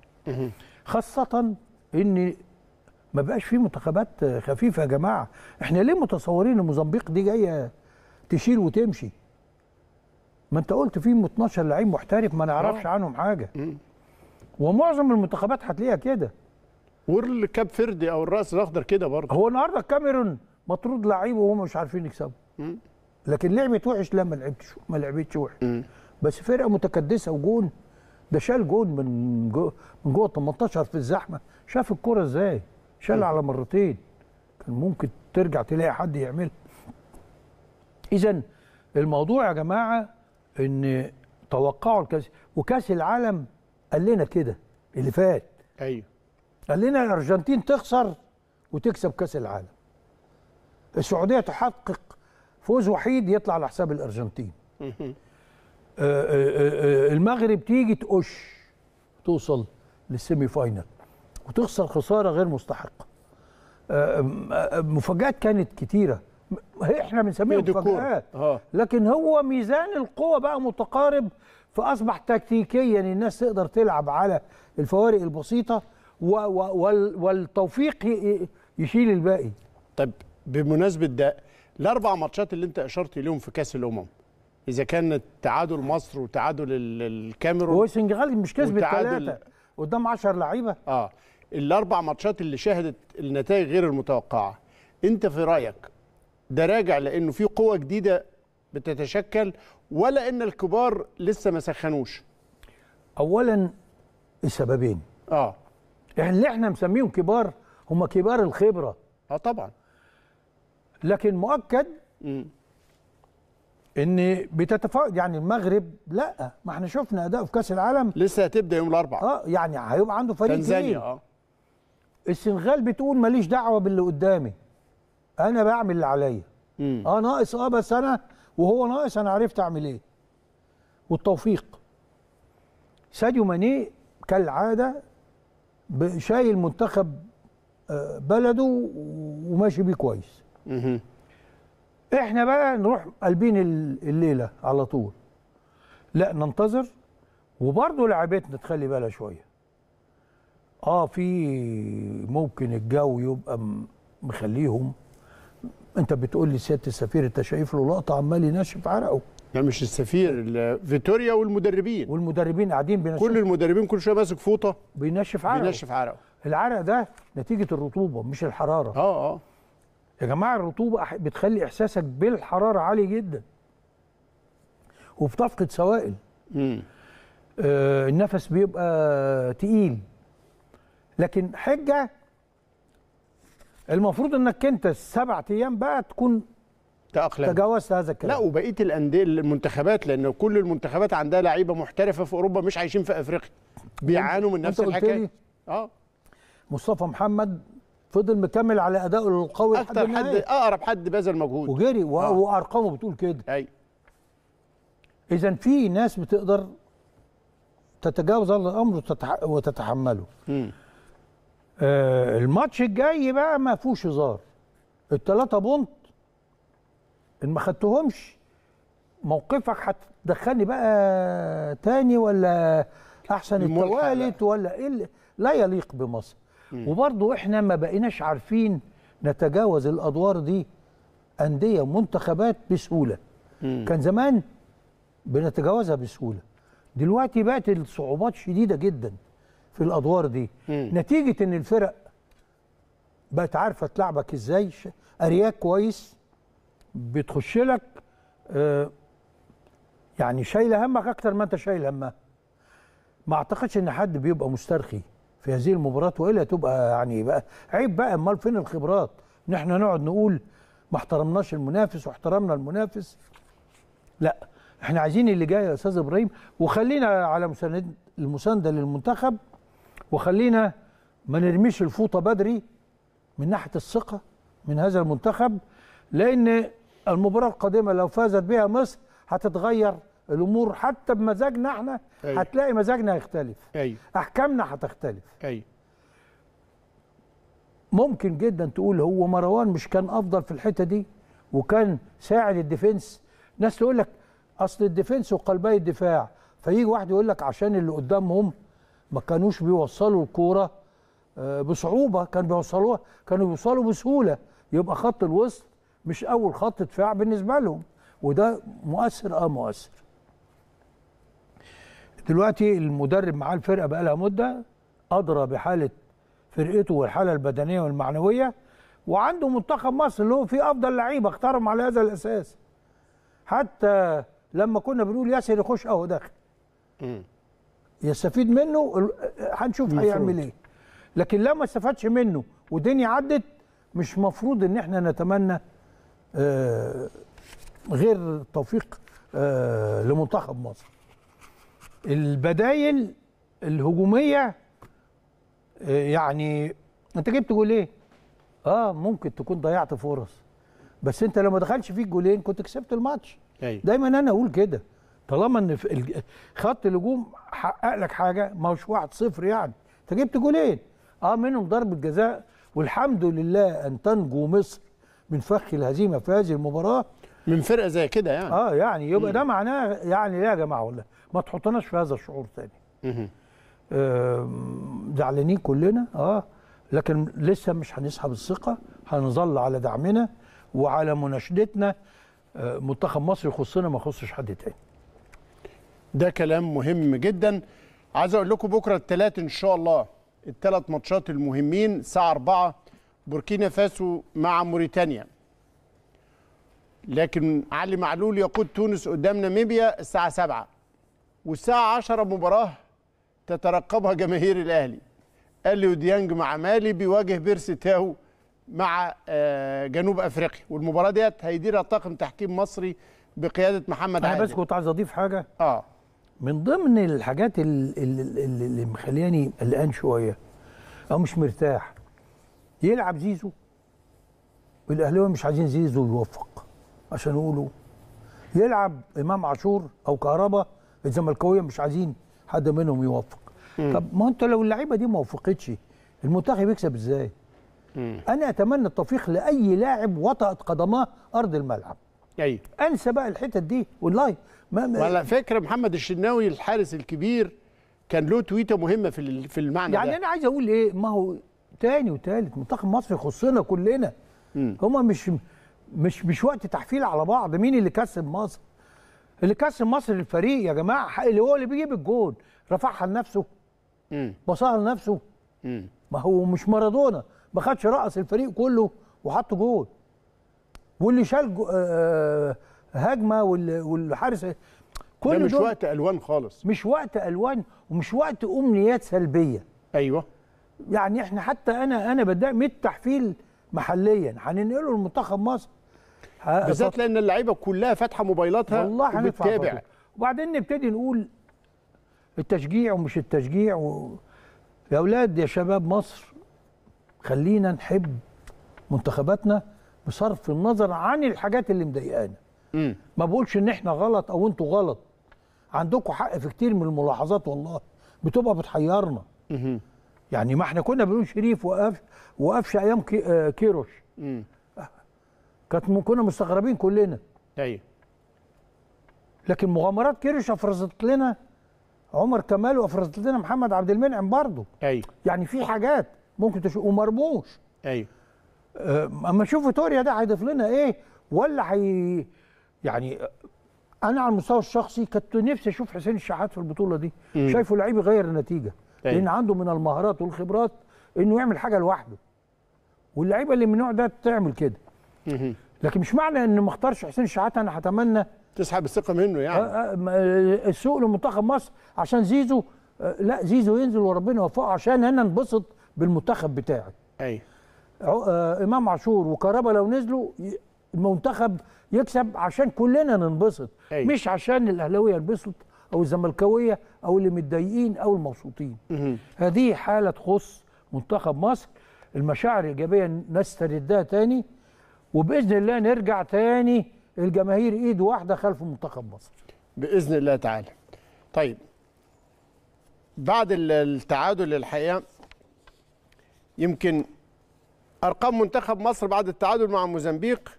خاصه ان ما بقاش فيه منتخبات خفيفه يا جماعه احنا ليه متصورين ان موزمبيق دي جايه تشيل وتمشي ما انت قلت في 12 لعيب محترف ما نعرفش آه. عنهم حاجه ومعظم المنتخبات هتلاقيها كده والكاب فردي او الراس الاخضر كده برضه هو النهارده الكاميرون مطرود لعيب وهم مش عارفين يكسبوا لكن لعبت وحش لا ما لعبتش ما لعبتش وحش بس فرقه متكدسه وجون ده شال جون من جوه من جوه 18 في الزحمه شاف الكرة ازاي شال على مرتين كان ممكن ترجع تلاقي حد يعملها اذا الموضوع يا جماعه ان توقعوا الكاس وكاس العالم قال لنا كده اللي فات ايوه قال لنا الارجنتين تخسر وتكسب كاس العالم السعوديه تحقق فوز وحيد يطلع على حساب الارجنتين آه، آه، آه، المغرب تيجي تقش توصل للسيمي فاينل وتخسر خساره غير مستحقه مفاجآت كانت كتيره احنا بنسميها مفاجآت لكن هو ميزان القوه بقى متقارب فاصبح تكتيكيا الناس تقدر تلعب على الفوارق البسيطه والتوفيق يشيل الباقي طيب بمناسبه ده الاربع ماتشات اللي انت اشرت ليهم في كاس الامم اذا كان تعادل مصر وتعادل الكاميرون هو السنغال مش كسبت التعادل قدام 10 لعيبه اه الاربع ماتشات اللي شهدت النتائج غير المتوقعه انت في رايك ده راجع لانه في قوه جديده بتتشكل ولا ان الكبار لسه ما سخنوش اولا السببين اه يعني اللي احنا مسميهم كبار هم كبار الخبره اه طبعا لكن مؤكد ان بتتف يعني المغرب لا ما احنا شفنا اداؤه في كاس العالم لسه هتبدا يوم الاربعاء اه يعني هيبقى عنده فريق تنزانيا اه السنغال بتقول ماليش دعوه باللي قدامي انا بعمل اللي عليا اه ناقص اه بس انا وهو ناقص انا عرفت اعمل ايه والتوفيق ساديو ماني كالعاده شايل منتخب آه، بلده وماشي بيه كويس احنا بقى نروح قلبين الليله على طول لا ننتظر وبرضه لعبتنا تخلي بالها شويه اه في ممكن الجو يبقى مخليهم انت بتقول لي سياده السفير انت شايف له لقطه عمال ينشف عرقه لا يعني مش السفير فيتوريا والمدربين والمدربين قاعدين بينشف كل المدربين كل شويه ماسك فوطه بينشف عرقه بينشف عرقه العرق ده نتيجه الرطوبه مش الحراره اه اه يا جماعه الرطوبه بتخلي احساسك بالحراره عالي جدا وبتفقد سوائل آه النفس بيبقى تقيل لكن حجه المفروض انك انت السبع ايام بقى تكون تأقلم. تجاوزت هذا الكلام لا وبقيه الانديه المنتخبات لان كل المنتخبات عندها لعيبه محترفه في اوروبا مش عايشين في افريقيا بيعانوا من نفس الحكايه اه مصطفى محمد فضل مكمل على ادائه القوي لحد اكتر حد اقرب حد بذل مجهود وجري آه. وارقامه بتقول كده ايوه اذا في ناس بتقدر تتجاوز الامر وتتحمله آه الماتش الجاي بقى ما فيهوش هزار الثلاثه بونت ان ما خدتهمش موقفك هتدخلني بقى تاني ولا احسن التوالت ولا ايه لا يليق بمصر وبرضه احنا ما بقيناش عارفين نتجاوز الادوار دي انديه ومنتخبات بسهوله مم. كان زمان بنتجاوزها بسهوله دلوقتي بقت الصعوبات شديده جدا في الادوار دي مم. نتيجه ان الفرق بقت عارفه تلعبك ازاي ارياك كويس بتخش لك آه يعني شايله همك اكتر ما انت شايل همها ما اعتقدش ان حد بيبقى مسترخي في هذه المباراه والا تبقى يعني بقى عيب بقى امال فين الخبرات ان احنا نقعد نقول ما احترمناش المنافس واحترمنا المنافس لا احنا عايزين اللي جاي يا استاذ ابراهيم وخلينا على مساند المسانده للمنتخب وخلينا ما نرميش الفوطه بدري من ناحيه الثقه من هذا المنتخب لان المباراه القادمه لو فازت بها مصر هتتغير الامور حتى بمزاجنا احنا أي. هتلاقي مزاجنا هيختلف أيوه. احكامنا هتختلف أي. ممكن جدا تقول هو مروان مش كان افضل في الحته دي وكان ساعد الديفنس ناس تقول لك اصل الديفنس وقلبي الدفاع فيجي واحد يقول لك عشان اللي قدامهم ما كانوش بيوصلوا الكوره آه، بصعوبه كانوا بيوصلوها كانوا بيوصلوا بسهوله يبقى خط الوسط مش اول خط دفاع بالنسبه لهم وده مؤثر اه مؤثر دلوقتي المدرب معاه الفرقه بقى لها مده ادرى بحاله فرقته والحاله البدنيه والمعنويه وعنده منتخب مصر اللي هو فيه افضل لعيبه اختارهم على هذا الاساس حتى لما كنا بنقول ياسر يخش اهو داخل يستفيد منه هنشوف هيعمل ايه لكن لما ما استفادش منه والدنيا عدت مش مفروض ان احنا نتمنى آه، غير توفيق آه، لمنتخب مصر البدايل الهجوميه آه، يعني انت جبت جولين اه ممكن تكون ضيعت فرص بس انت لو ما دخلش فيك جولين كنت كسبت الماتش أيوة. دايما انا اقول كده طالما ان خط الهجوم حقق لك حاجه ما هوش واحد صفر يعني انت جبت جولين اه منهم ضربه جزاء والحمد لله ان تنجو مصر من فخ الهزيمه في هذه المباراه من فرقه زي كده يعني اه يعني يبقى ده معناه يعني ايه يا جماعه والله ما تحطناش في هذا الشعور تاني زعلانين كلنا اه لكن لسه مش هنسحب الثقه هنظل على دعمنا وعلى مناشدتنا آه منتخب مصر يخصنا ما يخصش حد تاني ده كلام مهم جدا عايز اقول لكم بكره الثلاث ان شاء الله الثلاث ماتشات المهمين الساعه 4 بوركينا فاسو مع موريتانيا لكن علي معلول يقود تونس قدام ناميبيا الساعة 7 والساعة 10 مباراة تترقبها جماهير الأهلي أليو ديانج مع مالي بيواجه بيرسي تاو مع آه، جنوب أفريقيا والمباراة ديت هيديرها طاقم تحكيم مصري بقيادة محمد أنا بس كنت عايز أضيف حاجة آه من ضمن الحاجات اللي, اللي مخلياني قلقان شوية أو مش مرتاح يلعب زيزو والأهلاوية مش عايزين زيزو يوفق عشان يقولوا يلعب امام عاشور او كهربا الزملكاويه مش عايزين حد منهم يوفق طب ما انت لو اللعيبه دي ما وفقتش المنتخب يكسب ازاي انا اتمنى التوفيق لاي لاعب وطأت قدماه ارض الملعب ايوه انسى بقى الحتت دي والله ما على فكره محمد الشناوي الحارس الكبير كان له تويته مهمه في في المعنى يعني ده. انا عايز اقول ايه ما هو تاني وتالت منتخب مصر يخصنا كلنا هم مش مش مش وقت تحفيل على بعض مين اللي كسب مصر اللي كسب مصر الفريق يا جماعه اللي هو اللي بيجيب الجون رفعها لنفسه بصاها لنفسه ما هو مش مارادونا ما خدش رأس الفريق كله وحط جول واللي شال آه،, آه هجمه والحارس كل ده مش دول وقت الوان خالص مش وقت الوان ومش وقت امنيات سلبيه ايوه يعني احنا حتى انا انا بدأ من التحفيل محليا هننقله لمنتخب مصر بالذات لان اللعيبه كلها فاتحه موبايلاتها والله بتتابع وبعدين نبتدي نقول التشجيع ومش التشجيع و... يا اولاد يا شباب مصر خلينا نحب منتخباتنا بصرف النظر عن الحاجات اللي مضايقانا ما بقولش ان احنا غلط او انتوا غلط عندكم حق في كتير من الملاحظات والله بتبقى بتحيرنا يعني ما احنا كنا بنقول شريف وقفش وقفش ايام آه، كيروش كانت كنا مستغربين كلنا ايوه لكن مغامرات كيرش افرزت لنا عمر كمال وافرزت لنا محمد عبد المنعم برضه ايوه يعني في حاجات ممكن تشوف ومرموش ايوه أه، اما نشوف فيتوريا ده هيضيف لنا ايه ولا هي يعني انا على المستوى الشخصي كنت نفسي اشوف حسين الشحات في البطوله دي مم. شايفه لعيب يغير النتيجه أيوه. لان عنده من المهارات والخبرات انه يعمل حاجه لوحده واللعيبه اللي من النوع ده تعمل كده لكن مش معنى انه ما اختارش حسين الشحات انا هتمنى تسحب الثقه منه يعني آه، آه، آه، السوق لمنتخب مصر عشان زيزو لا زيزو ينزل وربنا يوفقه عشان انا انبسط بالمنتخب بتاعي ايوه امام عاشور وكهربا لو نزلوا المنتخب يكسب عشان كلنا ننبسط أي. مش عشان الاهلاويه ينبسط او الزملكاويه او اللي متضايقين او المبسوطين هذه حاله تخص منتخب مصر المشاعر الايجابيه نستردها تاني وباذن الله نرجع تاني الجماهير ايد واحده خلف منتخب مصر باذن الله تعالى طيب بعد التعادل الحقيقه يمكن ارقام منتخب مصر بعد التعادل مع موزمبيق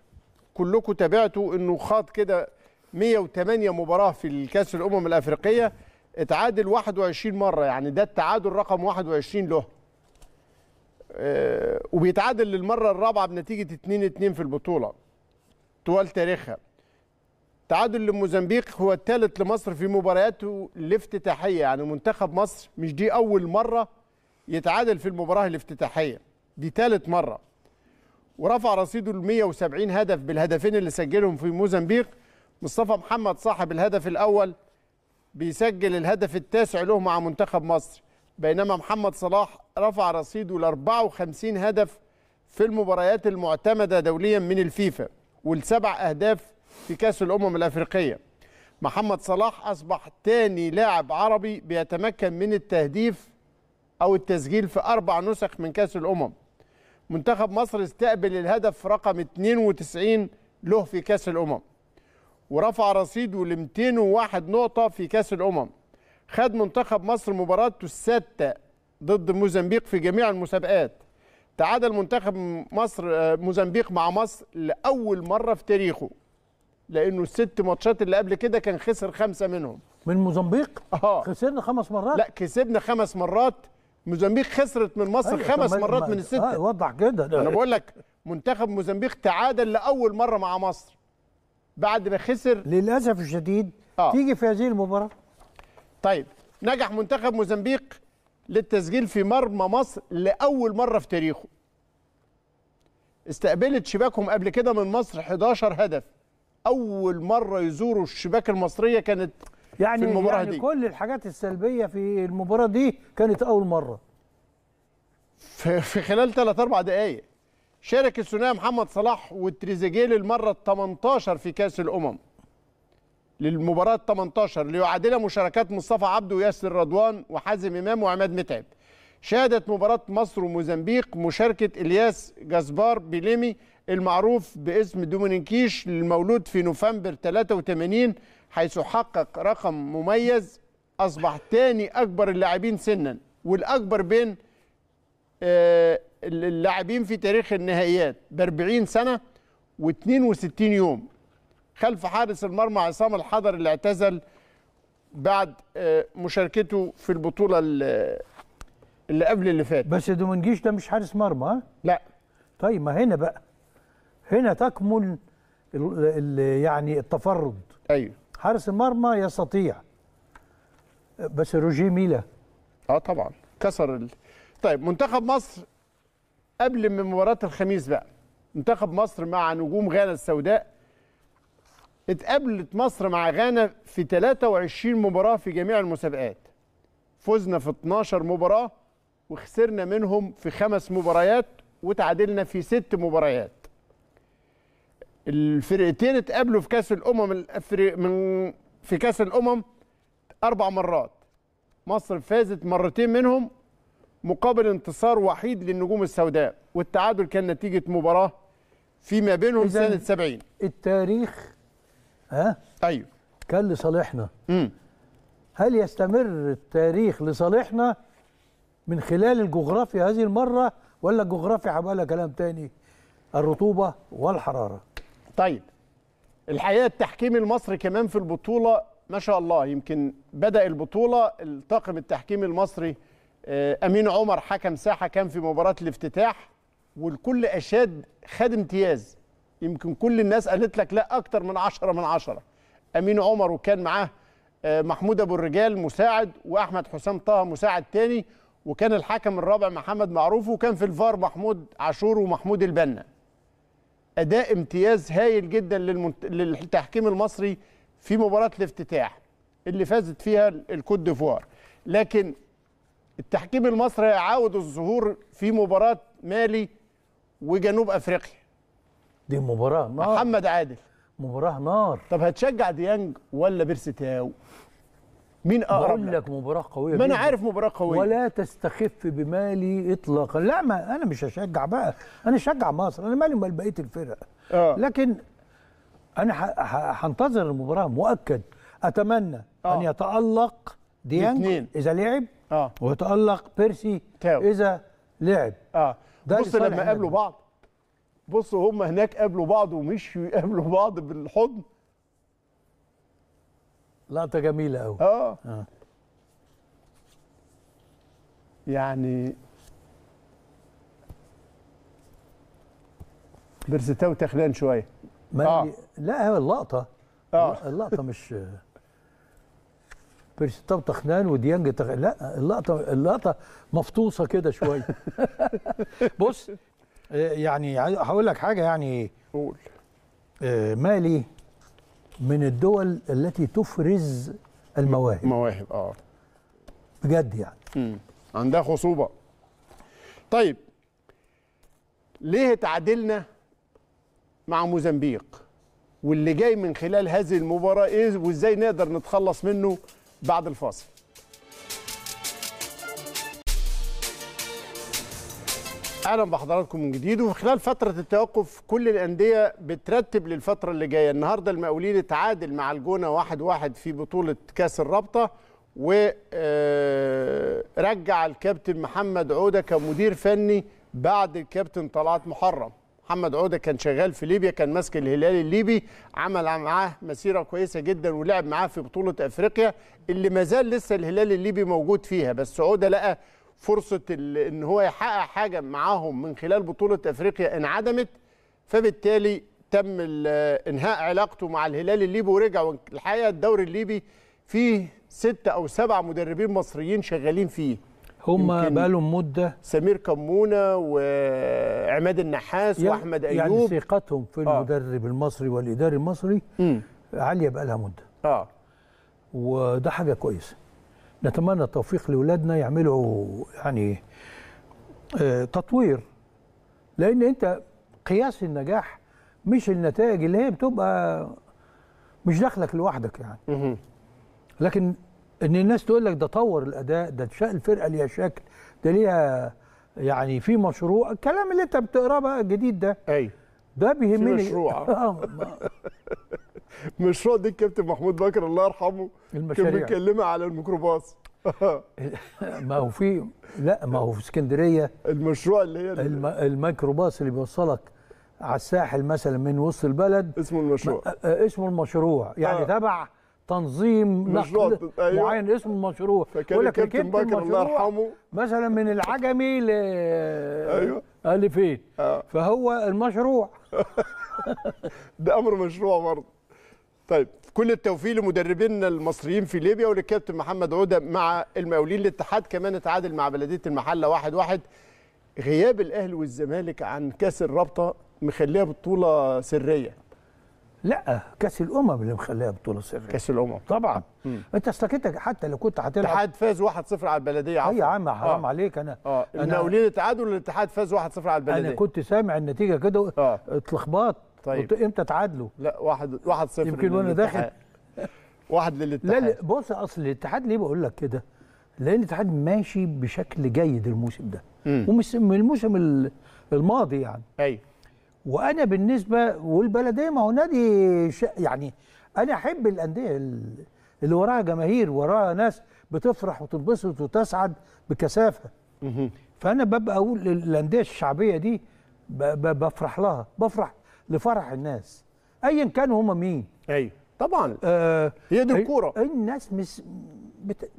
كلكم تابعتوا انه خاض كده 108 مباراه في الكاس الامم الافريقيه اتعادل 21 مره يعني ده التعادل رقم 21 له آه، وبيتعادل للمره الرابعه بنتيجه 2-2 في البطوله طوال تاريخها تعادل لموزمبيق هو الثالث لمصر في مبارياته الافتتاحيه يعني منتخب مصر مش دي اول مره يتعادل في المباراه الافتتاحيه دي ثالث مره ورفع رصيده ل 170 هدف بالهدفين اللي سجلهم في موزمبيق مصطفى محمد صاحب الهدف الاول بيسجل الهدف التاسع له مع منتخب مصر بينما محمد صلاح رفع رصيده ل 54 هدف في المباريات المعتمده دوليا من الفيفا والسبع اهداف في كاس الامم الافريقيه. محمد صلاح اصبح ثاني لاعب عربي بيتمكن من التهديف او التسجيل في اربع نسخ من كاس الامم. منتخب مصر استقبل الهدف رقم 92 له في كاس الامم. ورفع رصيده ل 201 نقطه في كاس الامم. خد منتخب مصر مباراته الستة ضد موزمبيق في جميع المسابقات تعادل منتخب مصر آه، موزمبيق مع مصر لأول مرة في تاريخه لأنه الست ماتشات اللي قبل كده كان خسر خمسة منهم من موزمبيق؟ اه خسرنا خمس مرات؟ لا كسبنا خمس مرات موزمبيق خسرت من مصر أيه خمس مرات من الستة آه وضح كده أنا بقول لك منتخب موزمبيق تعادل لأول مرة مع مصر بعد ما خسر للأسف الشديد آه. تيجي في هذه المباراة طيب نجح منتخب موزمبيق للتسجيل في مرمى مصر لاول مره في تاريخه استقبلت شباكهم قبل كده من مصر 11 هدف اول مره يزوروا الشباك المصريه كانت يعني في المباراه يعني دي كل الحاجات السلبيه في المباراه دي كانت اول مره في خلال 3 4 دقائق شارك الثنائي محمد صلاح والتريزيجيه للمره ال 18 في كاس الامم للمباراه 18 ليعادلها مشاركات مصطفى عبده وياسر رضوان وحازم امام وعماد متعب شهدت مباراة مصر وموزمبيق مشاركة إلياس جاسبار بيليمي المعروف باسم دومينيكيش المولود في نوفمبر 83 حيث حقق رقم مميز أصبح ثاني أكبر اللاعبين سنا والأكبر بين آه، اللاعبين في تاريخ النهائيات ب 40 سنة و62 يوم خلف حارس المرمى عصام الحضر اللي اعتزل بعد آه، مشاركته في البطوله اللي قبل اللي فات بس دومنجيش ده مش حارس مرمى لا طيب ما هنا بقى هنا تكمن يعني التفرد ايوه حارس المرمى يستطيع بس روجيه ميلا اه طبعا كسر ال... طيب منتخب مصر قبل من مباراه الخميس بقى منتخب مصر مع نجوم غانا السوداء اتقابلت مصر مع غانا في 23 مباراة في جميع المسابقات فزنا في 12 مباراة وخسرنا منهم في خمس مباريات وتعادلنا في ست مباريات الفرقتين اتقابلوا في كاس الامم من في كاس الامم اربع مرات مصر فازت مرتين منهم مقابل انتصار وحيد للنجوم السوداء والتعادل كان نتيجه مباراه فيما بينهم سنه 70 التاريخ ها ايوه كان لصالحنا امم هل يستمر التاريخ لصالحنا من خلال الجغرافيا هذه المره ولا الجغرافيا هبقى لها كلام تاني الرطوبه والحراره طيب الحقيقه التحكيم المصري كمان في البطوله ما شاء الله يمكن بدا البطوله الطاقم التحكيم المصري آه، امين عمر حكم ساحه كان في مباراه الافتتاح والكل اشاد خد امتياز يمكن كل الناس قالت لك لا اكتر من 10 من 10 امين عمر وكان معاه آه، محمود ابو الرجال مساعد واحمد حسام طه مساعد تاني وكان الحكم الرابع محمد معروف وكان في الفار محمود عاشور ومحمود البنا اداء امتياز هايل جدا للمنت... للتحكيم المصري في مباراه الافتتاح اللي فازت فيها الكوت ديفوار لكن التحكيم المصري عاود الظهور في مباراه مالي وجنوب افريقيا دي مباراه نار محمد عادل مباراه نار طب هتشجع ديانج ولا بيرستاو مين اقرب بقول لك مباراه قويه ما انا عارف مباراه قويه ولا تستخف بمالي اطلاقا لا ما انا مش هشجع بقى انا هشجع مصر انا مالي ومال بقيه الفرق آه. لكن انا هنتظر المباراه مؤكد اتمنى آه. ان يتالق ديانج اذا لعب آه. ويتالق بيرسي تاو. اذا لعب اه بص لما قابلوا بعض بصوا هم هناك قابلوا بعض ومشوا يقابلوا بعض بالحضن لقطه جميله قوي آه. آه. يعني برستاوي تخلان شويه آه. لا هو اللقطه آه. اللقطه مش بيرستاو تخنان وديانج تخ... لا اللقطه اللقطه مفطوصه كده شويه بص يعني هقول لك حاجه يعني قول آه، مالي من الدول التي تفرز المواهب مواهب اه بجد يعني مم. عندها خصوبه طيب ليه تعادلنا مع موزمبيق واللي جاي من خلال هذه المباراه ايه وازاي نقدر نتخلص منه بعد الفاصل اهلا بحضراتكم من جديد وخلال فتره التوقف كل الانديه بترتب للفتره اللي جايه النهارده المقاولين اتعادل مع الجونه واحد واحد في بطوله كاس الرابطه ورجع آه، الكابتن محمد عوده كمدير فني بعد الكابتن طلعت محرم محمد عوده كان شغال في ليبيا كان ماسك الهلال الليبي عمل معاه مسيره كويسه جدا ولعب معاه في بطوله افريقيا اللي ما زال لسه الهلال الليبي موجود فيها بس عوده لقى فرصه ان هو يحقق حاجه معاهم من خلال بطوله افريقيا انعدمت فبالتالي تم انهاء علاقته مع الهلال الليبي ورجع الحقيقه الدوري الليبي فيه ستة او سبعة مدربين مصريين شغالين فيه هم بقالهم مده سمير كمونه وعماد النحاس يعني واحمد يعني ايوب يعني ثقتهم في آه. المدرب المصري والاداري المصري م. عاليه بقالها مده اه وده حاجه كويسه نتمنى التوفيق لاولادنا يعملوا يعني آه، تطوير لان انت قياس النجاح مش النتائج اللي هي بتبقى مش دخلك لوحدك يعني لكن ان الناس تقول لك ده طور الاداء ده انشاء الفرقه ليها شكل ده ليها يعني في مشروع الكلام اللي انت بتقراه بقى الجديد ده ايوه ده بيهمني مشروع آه، مشروع دي الكابتن محمود بكر الله يرحمه المشاريع كان بيتكلمها على الميكروباص ما هو في لا ما هو في اسكندريه المشروع اللي هي الم... الميكروباص اللي بيوصلك على الساحل مثلا من وسط البلد اسمه المشروع ما... آه، آه، اسمه المشروع يعني آه. تبع تنظيم مشروع أيوة. معين اسمه المشروع يقول لك كابتن بكر الله يرحمه مثلا من العجمي ل ايوه قال لي فين آه. فهو المشروع ده امر مشروع برضه طيب كل التوفيق لمدربينا المصريين في ليبيا وللكابتن محمد عوده مع المقاولين الاتحاد كمان اتعادل مع بلديه المحله 1-1 واحد واحد. غياب الاهلي والزمالك عن كاس الرابطه مخليها بطوله سريه لا كاس الامم اللي مخليها بطوله سريه كاس الامم طبعا مم. انت اصلك حتى لو كنت هتلعب الاتحاد فاز 1-0 على البلديه عفوا يا عم حرام آه. عليك انا اه المقاولين اتعادلوا الاتحاد فاز 1-0 على البلديه انا كنت سامع النتيجه كده آه. اتلخبطت طيب امتى تعادلوا؟ لا 1 1 0 يمكن وانا داخل واحد للاتحاد لا بص اصل الاتحاد ليه بقول لك كده؟ لان الاتحاد ماشي بشكل جيد الموسم ده ومش من الموسم الماضي يعني ايوه وانا بالنسبه والبلديه ما هو نادي يعني انا احب الانديه اللي وراها جماهير وراها ناس بتفرح وتنبسط وتسعد بكثافه فانا ببقى اقول الانديه الشعبيه دي بفرح لها بفرح لفرح الناس ايا كانوا هم مين ايوه طبعا آه هي دي الكوره الناس مس بت...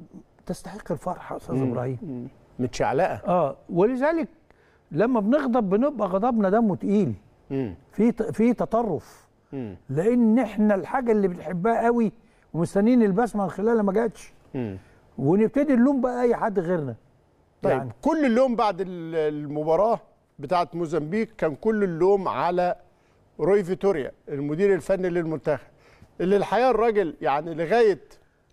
تستحق الفرح يا استاذ ابراهيم متشعلقه اه ولذلك لما بنغضب بنبقى غضبنا دمه تقيل في في تطرف لان احنا الحاجه اللي بنحبها قوي ومستنيين البسمه من خلالها ما جاتش ونبتدي نلوم بقى اي حد غيرنا طيب يعني. كل اللوم بعد المباراه بتاعه موزمبيق كان كل اللوم على روي فيتوريا المدير الفني للمنتخب اللي الحقيقه الراجل يعني لغايه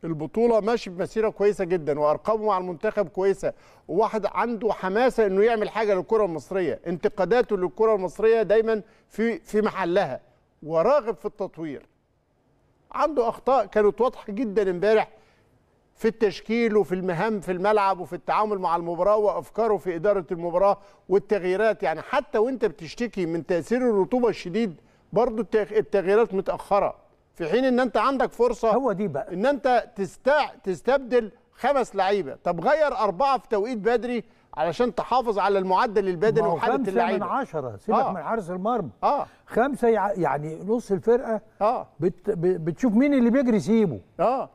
البطوله ماشي بمسيره كويسه جدا وارقامه مع المنتخب كويسه وواحد عنده حماسه انه يعمل حاجه للكره المصريه انتقاداته للكره المصريه دايما في في محلها وراغب في التطوير عنده اخطاء كانت واضحه جدا امبارح في التشكيل وفي المهام في الملعب وفي التعامل مع المباراه وافكاره في اداره المباراه والتغييرات يعني حتى وانت بتشتكي من تاثير الرطوبه الشديد برضه التغييرات متاخره في حين ان انت عندك فرصه هو دي بقى ان انت تستع... تستبدل خمس لعيبه طب غير اربعه في توقيت بدري علشان تحافظ على المعدل البدني وحاله اللعيبه خمسه من عشرة سيبك آه. من حارس المرمى اه خمسه يعني نص الفرقه اه بت... بتشوف مين اللي بيجري سيبه آه.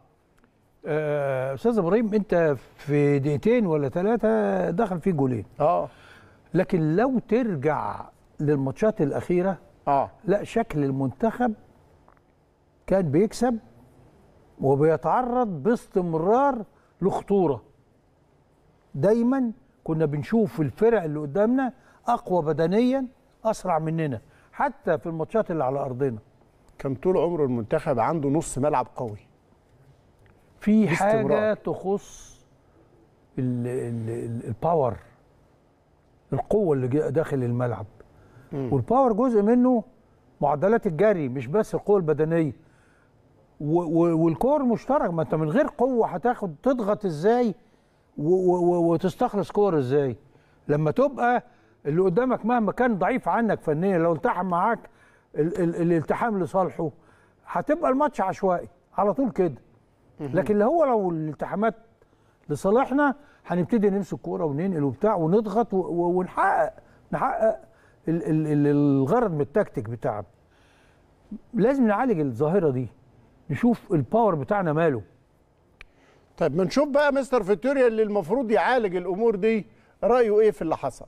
اه استاذ ابراهيم انت في دقيقتين ولا ثلاثه دخل فيه جولين اه لكن لو ترجع للماتشات الاخيره اه لا شكل المنتخب كان بيكسب وبيتعرض باستمرار لخطوره دايما كنا بنشوف الفرق اللي قدامنا اقوى بدنيا اسرع مننا حتى في الماتشات اللي على ارضنا كان طول عمره المنتخب عنده نص ملعب قوي في حاجه تخص الـ الـ الـ الباور القوه اللي داخل الملعب م. والباور جزء منه معدلات الجري مش بس القوه البدنيه والكور مشترك ما انت من غير قوه هتاخد تضغط ازاي وتستخلص كور ازاي لما تبقى اللي قدامك مهما كان ضعيف عنك فنيا لو التحم معاك ال ال الالتحام لصالحه هتبقى الماتش عشوائي على طول كده لكن اللي هو لو الالتحامات لصالحنا هنبتدي نمسك كوره وننقل وبتاع ونضغط ونحقق نحقق ال ال الغرض من التكتيك بتاعنا لازم نعالج الظاهره دي نشوف الباور بتاعنا ماله طيب ما نشوف بقى مستر فيتوريا اللي المفروض يعالج الامور دي رايه ايه في اللي حصل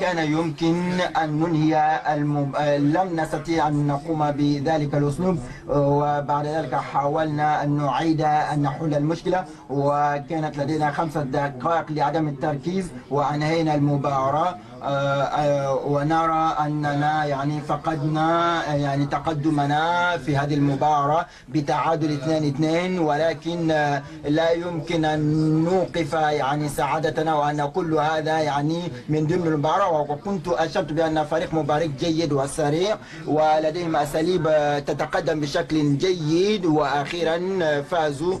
كان يمكن أن ننهي المم... لم نستطيع أن نقوم بذلك الأسلوب وبعد ذلك حاولنا أن نعيد أن نحل المشكلة وكانت لدينا خمسة دقائق لعدم التركيز وأنهينا المباراة آه، آه، ونرى أننا يعني فقدنا آه، يعني تقدمنا في هذه المباراة بتعادل 2-2 ولكن لا يمكن أن نوقف يعني سعادتنا وأن كل هذا يعني من ضمن المباراة وكنت أشرت بأن فريق مبارك جيد وسريع ولديهم أساليب تتقدم بشكل جيد وأخيرا فازوا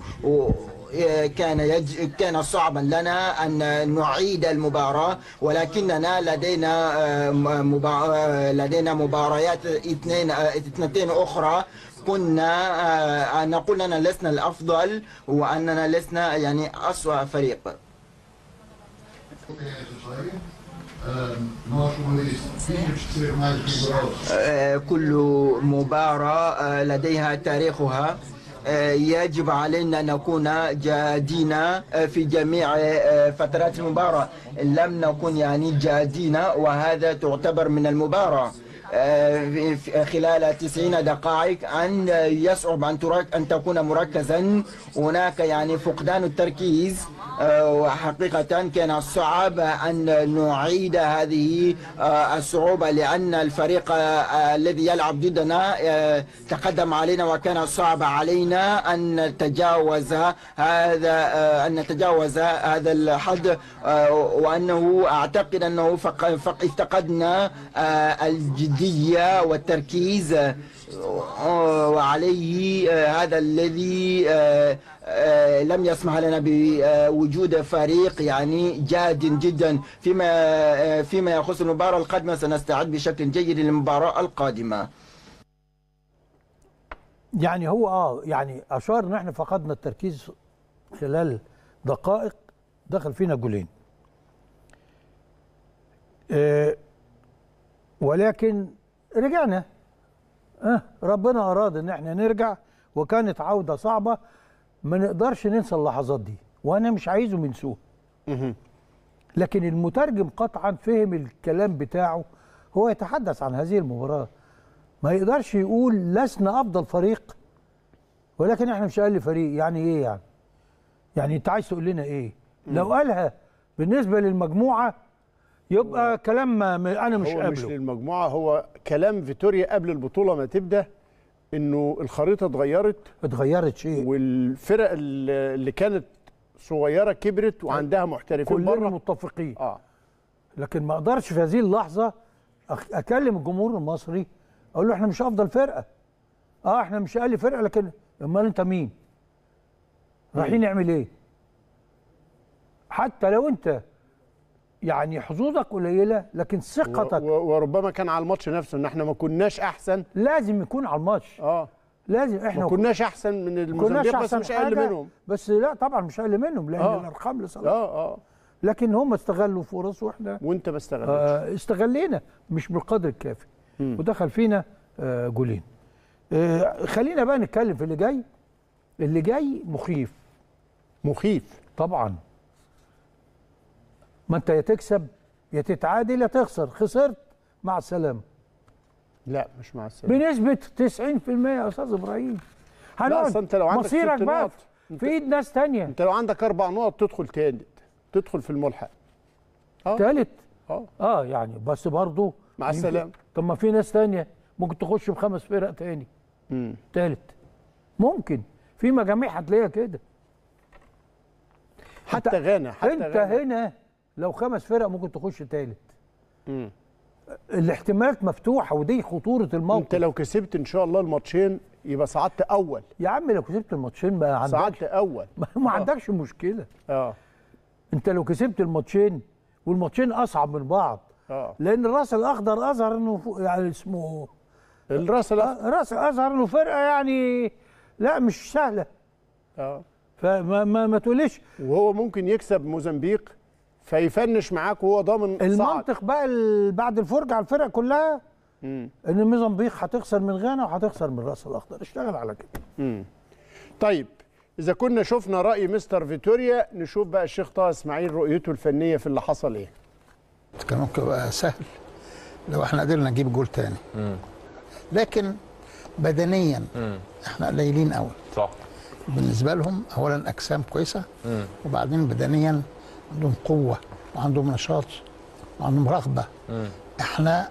كان يج... كان صعبا لنا ان نعيد المباراه ولكننا لدينا مبا... لدينا مباريات اثنين اثنتين اخرى كنا آه، نقول اننا لسنا الافضل واننا لسنا يعني اسوء فريق آه، كل مباراة آه، لديها تاريخها يجب علينا أن نكون جادين آه، في جميع آه، فترات المباراة لم نكن يعني جادين وهذا تعتبر من المباراة آه، خلال 90 دقائق أن يصعب أن أن تكون مركزا هناك يعني فقدان التركيز آه، وحقيقة كان صعب أن نعيد هذه آه، الصعوبة لأن الفريق الذي يلعب ضدنا تقدم علينا وكان صعب علينا أن نتجاوز هذا أن نتجاوز هذا الحد وأنه أعتقد أنه فقد افتقدنا الجد الجدية والتركيز آه، وعليه آه، هذا الذي آه، لم يسمح لنا بوجود فريق يعني جاد جدا فيما فيما يخص المباراة القادمة سنستعد بشكل جيد للمباراة القادمة يعني هو اه يعني اشار ان احنا فقدنا التركيز خلال دقائق دخل فينا جولين آه ولكن رجعنا أه ربنا أراد إن احنا نرجع وكانت عودة صعبة ما نقدرش ننسى اللحظات دي وأنا مش عايزهم ينسوها لكن المترجم قطعا فهم الكلام بتاعه هو يتحدث عن هذه المباراة ما يقدرش يقول لسنا أفضل فريق ولكن احنا مش أقل فريق يعني إيه يعني يعني أنت عايز تقول لنا إيه لو قالها بالنسبة للمجموعة يبقى هو كلام انا مش هو قابله مش للمجموعه هو كلام فيتوريا قبل البطوله ما تبدا انه الخريطه اتغيرت اتغيرت شيء والفرق اللي كانت صغيره كبرت وعندها محترفين كلنا بره متفقين اه لكن ما اقدرش في هذه اللحظه اكلم الجمهور المصري اقول له احنا مش افضل فرقه اه احنا مش اقل فرقه لكن امال انت مين رايحين نعمل ايه حتى لو انت يعني حظوظك قليله لكن ثقتك وربما كان على الماتش نفسه ان احنا ما كناش احسن لازم يكون على الماتش اه لازم احنا ما كناش احسن من الموزمبيق بس مش اقل منهم بس لا طبعا مش اقل منهم لان آه. الارقام لصالحهم اه اه لكن هم استغلوا فرص واحنا وانت ما استغلتش آه استغلينا مش بالقدر الكافي م. ودخل فينا آه جولين آه خلينا بقى نتكلم في اللي جاي اللي جاي مخيف مخيف طبعا ما انت يا تكسب يا تتعادل يا تخسر خسرت مع السلامه لا مش مع السلامه بنسبه 90% يا استاذ ابراهيم هنقعد انت لو عندك مصيرك بقى في ايد ناس تانية انت لو عندك اربع نقط تدخل تالت تدخل في الملحق اه تالت اه اه يعني بس برضه مع السلامه طب ما في ناس تانية ممكن تخش بخمس فرق تاني امم تالت ممكن في مجاميع هتلاقيها كده حتى, حتى غانا حتى انت غانة. هنا لو خمس فرق ممكن تخش تالت الاحتمالات مفتوحه ودي خطوره الموقف انت لو كسبت ان شاء الله الماتشين يبقى صعدت اول يا عم لو كسبت الماتشين ما عندكش صعدت اول ما, ما آه. عندكش مشكله اه انت لو كسبت الماتشين والماتشين اصعب من بعض اه لان الراس الاخضر اظهر انه فوق يعني اسمه الراس الاخضر آه، راس اظهر انه فرقه يعني لا مش سهله اه فما ما, ما تقوليش وهو ممكن يكسب موزمبيق فيفنش معاك وهو ضامن المنطق صعد. بقى بعد الفرجه على الفرق كلها مم. ان موزمبيق هتخسر من غانا وهتخسر من الراس الاخضر اشتغل على كده مم. طيب اذا كنا شفنا راي مستر فيتوريا نشوف بقى الشيخ طه اسماعيل رؤيته الفنيه في اللي حصل ايه كان ممكن يبقى سهل لو احنا قدرنا نجيب جول تاني لكن بدنيا احنا قليلين قوي صح بالنسبه لهم اولا اجسام كويسه وبعدين بدنيا عندهم قوه وعندهم نشاط وعندهم رغبه م. احنا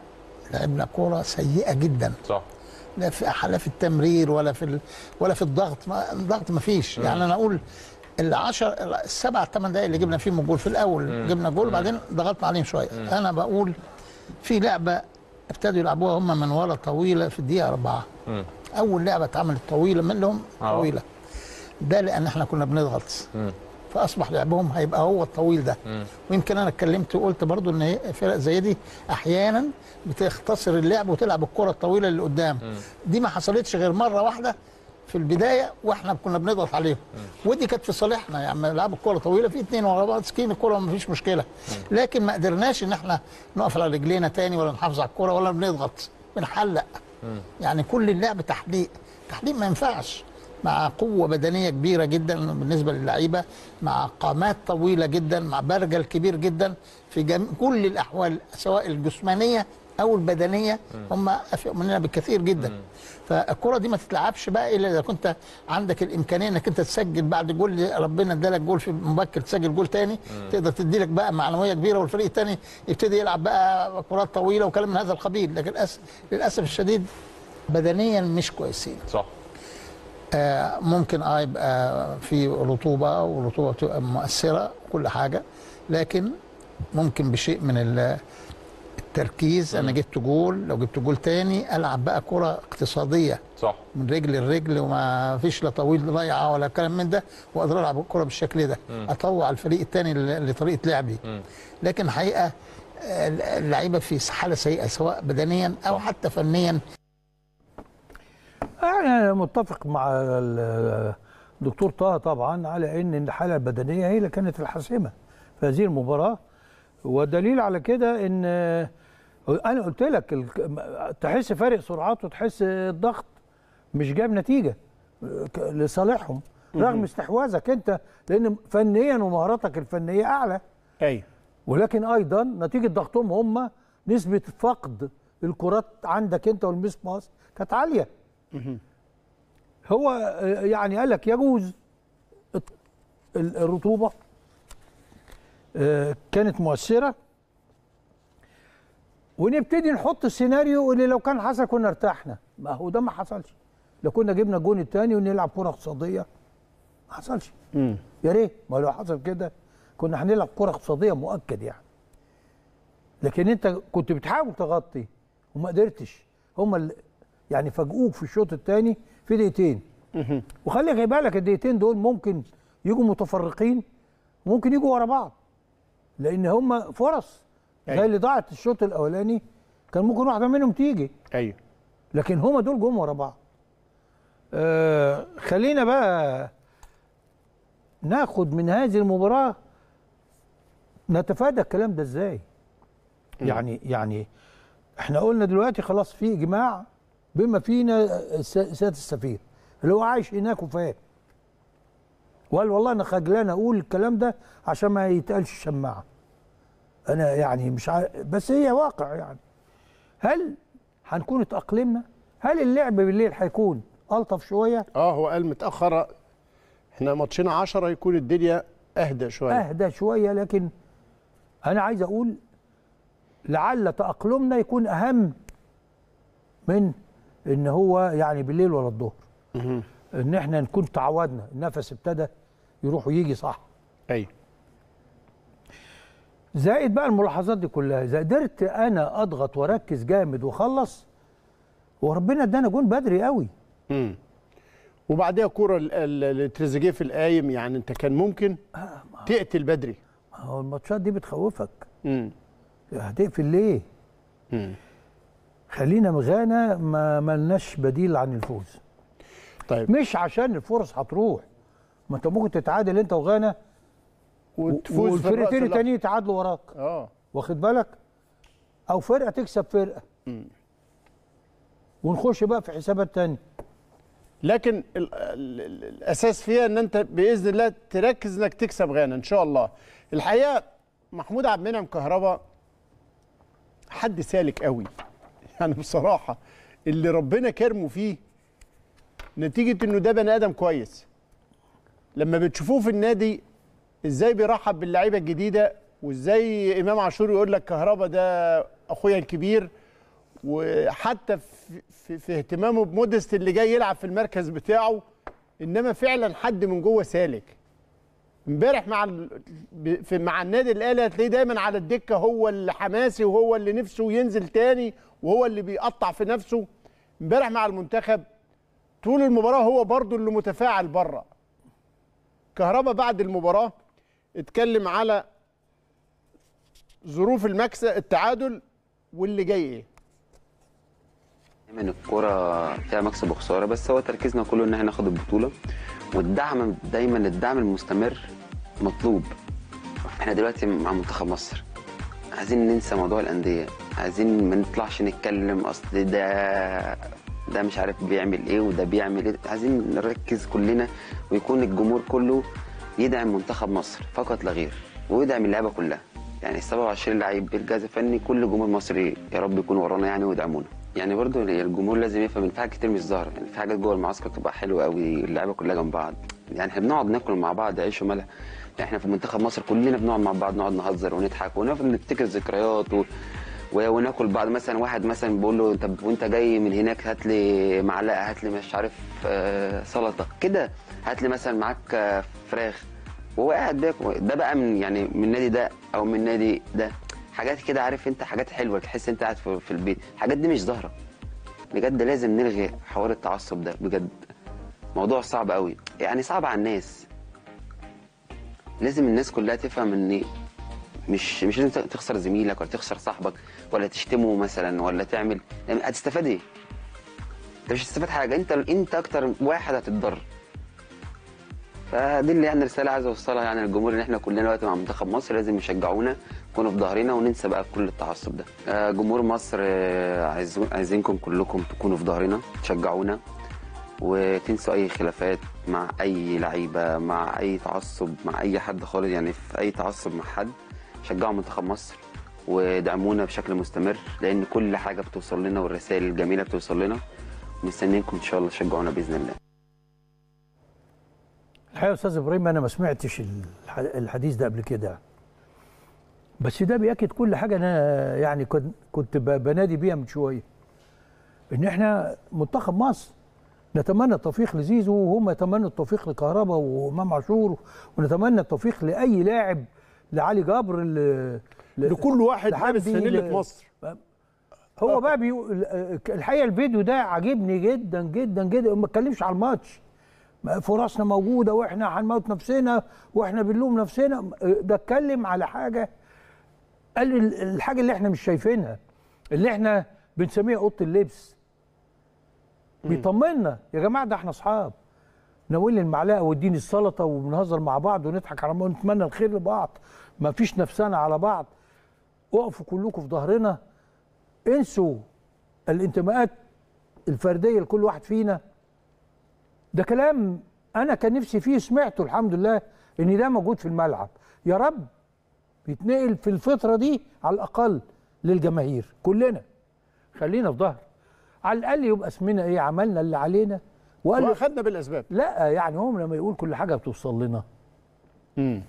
لعبنا كوره سيئه جدا صح لا في لا في التمرير ولا في ال... ولا في الضغط ما... الضغط ما فيش يعني انا اقول ال 10 السبع ثمان دقائق اللي جبنا فيهم الجول في الاول مم. جبنا جول بعدين ضغطنا عليهم شويه انا بقول في لعبه ابتدوا يلعبوها هم من ورا طويله في الدقيقه أربعة مم. اول لعبه اتعملت طويله منهم آه. طويله ده لان احنا كنا بنضغط مم. فاصبح لعبهم هيبقى هو الطويل ده ويمكن انا اتكلمت وقلت برضو ان فرق زي دي احيانا بتختصر اللعب وتلعب الكره الطويله اللي قدام دي ما حصلتش غير مره واحده في البدايه واحنا كنا بنضغط عليهم ودي كانت في صالحنا يعني لعب الكره طويله في اثنين ورا بعض سكين الكره ما فيش مشكله لكن ما قدرناش ان احنا نقف على رجلينا تاني ولا نحافظ على الكره ولا بنضغط بنحلق يعني كل اللعب تحليق تحليق ما ينفعش مع قوه بدنيه كبيره جدا بالنسبه للعيبه مع قامات طويله جدا مع برجل كبير جدا في جم... كل الاحوال سواء الجسمانيه او البدنيه هم افيق مننا بكثير جدا فالكره دي ما تتلعبش بقى الا اذا كنت عندك الامكانيه انك انت تسجل بعد جول ربنا ادالك جول في مبكر تسجل جول تاني تقدر تدي لك بقى معنويه كبيره والفريق التاني يبتدي يلعب بقى كرات طويله وكلام من هذا القبيل لكن للاسف الشديد بدنيا مش كويسين صح آه، ممكن اه يبقى في رطوبه والرطوبه بتبقى مؤثره وكل حاجه لكن ممكن بشيء من التركيز انا جبت جول لو جبت جول تاني العب بقى كره اقتصاديه صح من رجل لرجل وما فيش لا طويل ضيعه ولا كلام من ده واقدر العب الكره بالشكل ده اطوع الفريق الثاني لطريقه لعبي لكن حقيقه آه، اللعيبه في حاله سيئه سواء بدنيا او حتى فنيا أنا يعني متفق مع الدكتور طه طبعا على ان الحاله البدنيه هي اللي كانت الحاسمه في هذه المباراه ودليل على كده ان انا قلت لك تحس فارق سرعات وتحس الضغط مش جاب نتيجه لصالحهم رغم استحواذك انت لان فنيا ومهاراتك الفنيه اعلى ايوه ولكن ايضا نتيجه ضغطهم هم نسبه فقد الكرات عندك انت باس كانت عاليه هو يعني قال لك يجوز الرطوبه آه، كانت مؤثره ونبتدي نحط السيناريو اللي لو كان حصل كنا ارتحنا ما هو ده ما حصلش لو كنا جبنا الجون الثاني ونلعب كره اقتصاديه ما حصلش يا ريت ما لو حصل كده كنا هنلعب كره اقتصاديه مؤكد يعني لكن انت كنت بتحاول تغطي وما قدرتش هم يعني فاجئوك في الشوط الثاني في دقيقتين وخلي بالك الدقيقتين دول ممكن يجوا متفرقين وممكن يجوا ورا بعض لان هم فرص أيوة. زي اللي ضاعت الشوط الاولاني كان ممكن واحده منهم تيجي ايوه لكن هما دول جم ورا بعض آه خلينا بقى ناخد من هذه المباراه نتفادى الكلام ده ازاي يعني يعني احنا قلنا دلوقتي خلاص في اجماع بما فينا سياده السفير اللي هو عايش هناك وفاهم وقال والله انا خجلان اقول الكلام ده عشان ما يتقالش الشماعه انا يعني مش عارف بس هي واقع يعني هل هنكون اتاقلمنا هل اللعب بالليل هيكون الطف شويه اه هو قال متاخر احنا ماتشين 10 يكون الدنيا اهدى شويه اهدى شويه لكن انا عايز اقول لعل تاقلمنا يكون اهم من ان هو يعني بالليل ولا الظهر ان احنا نكون تعودنا النفس ابتدى يروح ويجي صح ايوه زائد بقى الملاحظات دي كلها اذا قدرت انا اضغط واركز جامد واخلص وربنا ادانا جون بدري قوي امم وبعديها كوره لتريزيجيه في القايم يعني انت كان ممكن آه، تقتل بدري ما هو الماتشات دي بتخوفك امم هتقفل ليه امم خلينا مغانا ما ملناش بديل عن الفوز طيب مش عشان الفرص هتروح ما انت ممكن تتعادل انت وغانا وتفوز والفرقتين التانيين يتعادلوا وراك اه واخد بالك او فرقه تكسب فرقه م. ونخش بقى في حسابات تانية لكن ال ال الـ الاساس فيها ان انت باذن الله تركز انك تكسب غانا ان شاء الله الحقيقه محمود عبد المنعم كهربا حد سالك قوي يعني بصراحه اللي ربنا كرمه فيه نتيجه انه ده بني ادم كويس لما بتشوفوه في النادي ازاي بيرحب باللعيبه الجديده وازاي امام عاشور يقول لك كهربا ده اخويا الكبير وحتى في, في, اهتمامه بمودست اللي جاي يلعب في المركز بتاعه انما فعلا حد من جوه سالك امبارح مع ال... في مع النادي الاهلي هتلاقيه دايما على الدكه هو اللي حماسي وهو اللي نفسه ينزل تاني وهو اللي بيقطع في نفسه امبارح مع المنتخب طول المباراه هو برضو اللي متفاعل بره كهربا بعد المباراه اتكلم على ظروف المكسب التعادل واللي جاي ايه دايما الكوره فيها مكسب وخساره بس هو تركيزنا كله ان احنا ناخد البطوله والدعم دايما الدعم المستمر مطلوب احنا دلوقتي مع منتخب مصر عايزين ننسى موضوع الانديه عايزين ما نطلعش نتكلم اصل ده ده مش عارف بيعمل ايه وده بيعمل ايه عايزين نركز كلنا ويكون الجمهور كله يدعم منتخب مصر فقط لا غير ويدعم اللعبه كلها يعني ال 27 لعيب الجهاز الفني كل جمهور مصري يا رب يكون ورانا يعني ويدعمونا يعني برضه الجمهور لازم يفهم ان في حاجات كتير مش ظاهره يعني في حاجات جوه المعسكر بتبقى حلوه قوي اللعيبه كلها جنب بعض يعني احنا بنقعد ناكل مع بعض عيش وملح احنا في منتخب مصر كلنا بنقعد مع بعض نقعد نهزر ونضحك ونقعد نفتكر ذكريات و... وناكل بعض مثلا واحد مثلا بيقول له طب وانت جاي من هناك هات لي معلقه هات لي مش عارف آه سلطه كده هات لي مثلا معاك آه، فراخ وهو قاعد ده بقى من يعني من النادي ده او من النادي ده حاجات كده عارف انت حاجات حلوه تحس انت قاعد في البيت الحاجات دي مش ظاهره بجد لازم نلغي حوار التعصب ده بجد موضوع صعب قوي يعني صعب على الناس لازم الناس كلها تفهم ان مش مش لازم تخسر زميلك ولا تخسر صاحبك ولا تشتمه مثلا ولا تعمل يعني هتستفاد ايه؟ انت مش هتستفاد حاجه انت انت اكتر واحد هتتضرر فدي اللي يعني رساله عايز اوصلها يعني للجمهور ان احنا كلنا دلوقتي مع منتخب مصر لازم يشجعونا يكونوا في ظهرنا وننسى بقى كل التعصب ده آه، جمهور مصر آه، عايز عايزينكم كلكم تكونوا في ظهرنا تشجعونا وتنسوا اي خلافات مع اي لعيبه مع اي تعصب مع اي حد خالص يعني في اي تعصب مع حد شجعوا منتخب مصر ودعمونا بشكل مستمر لان كل حاجه بتوصل لنا والرسائل الجميله بتوصل لنا مستنيينكم ان شاء الله تشجعونا باذن الله الحقيقه استاذ ابراهيم انا ما سمعتش الحديث ده قبل كده بس ده بياكد كل حاجه انا يعني كنت كنت بنادي بيها من شويه ان احنا منتخب مصر نتمنى التوفيق لزيزو وهم يتمنوا التوفيق لكهربا وامام عاشور ونتمنى التوفيق لاي لاعب لعلي جبر ل... لكل واحد لابس سنيله ل... مصر هو بقى بيقول الحقيقه الفيديو ده عاجبني جدا جدا جدا ما اتكلمش على الماتش فرصنا موجوده واحنا هنموت نفسنا واحنا بنلوم نفسنا بتكلم على حاجه قال الحاجه اللي احنا مش شايفينها اللي احنا بنسميها اوضه اللبس بيطمنا يا جماعه ده احنا اصحاب ناولني المعلقه واديني السلطه وبنهزر مع بعض ونضحك على ونتمنى الخير لبعض ما فيش نفسنا على بعض وقفوا كلكم في ظهرنا انسوا الانتماءات الفرديه لكل واحد فينا ده كلام انا كان نفسي فيه سمعته الحمد لله ان ده موجود في الملعب يا رب يتنقل في الفتره دي على الاقل للجماهير كلنا خلينا في ظهر على الاقل يبقى اسمنا ايه عملنا اللي علينا وقال واخدنا بالاسباب لا يعني هم لما يقول كل حاجه بتوصل لنا امم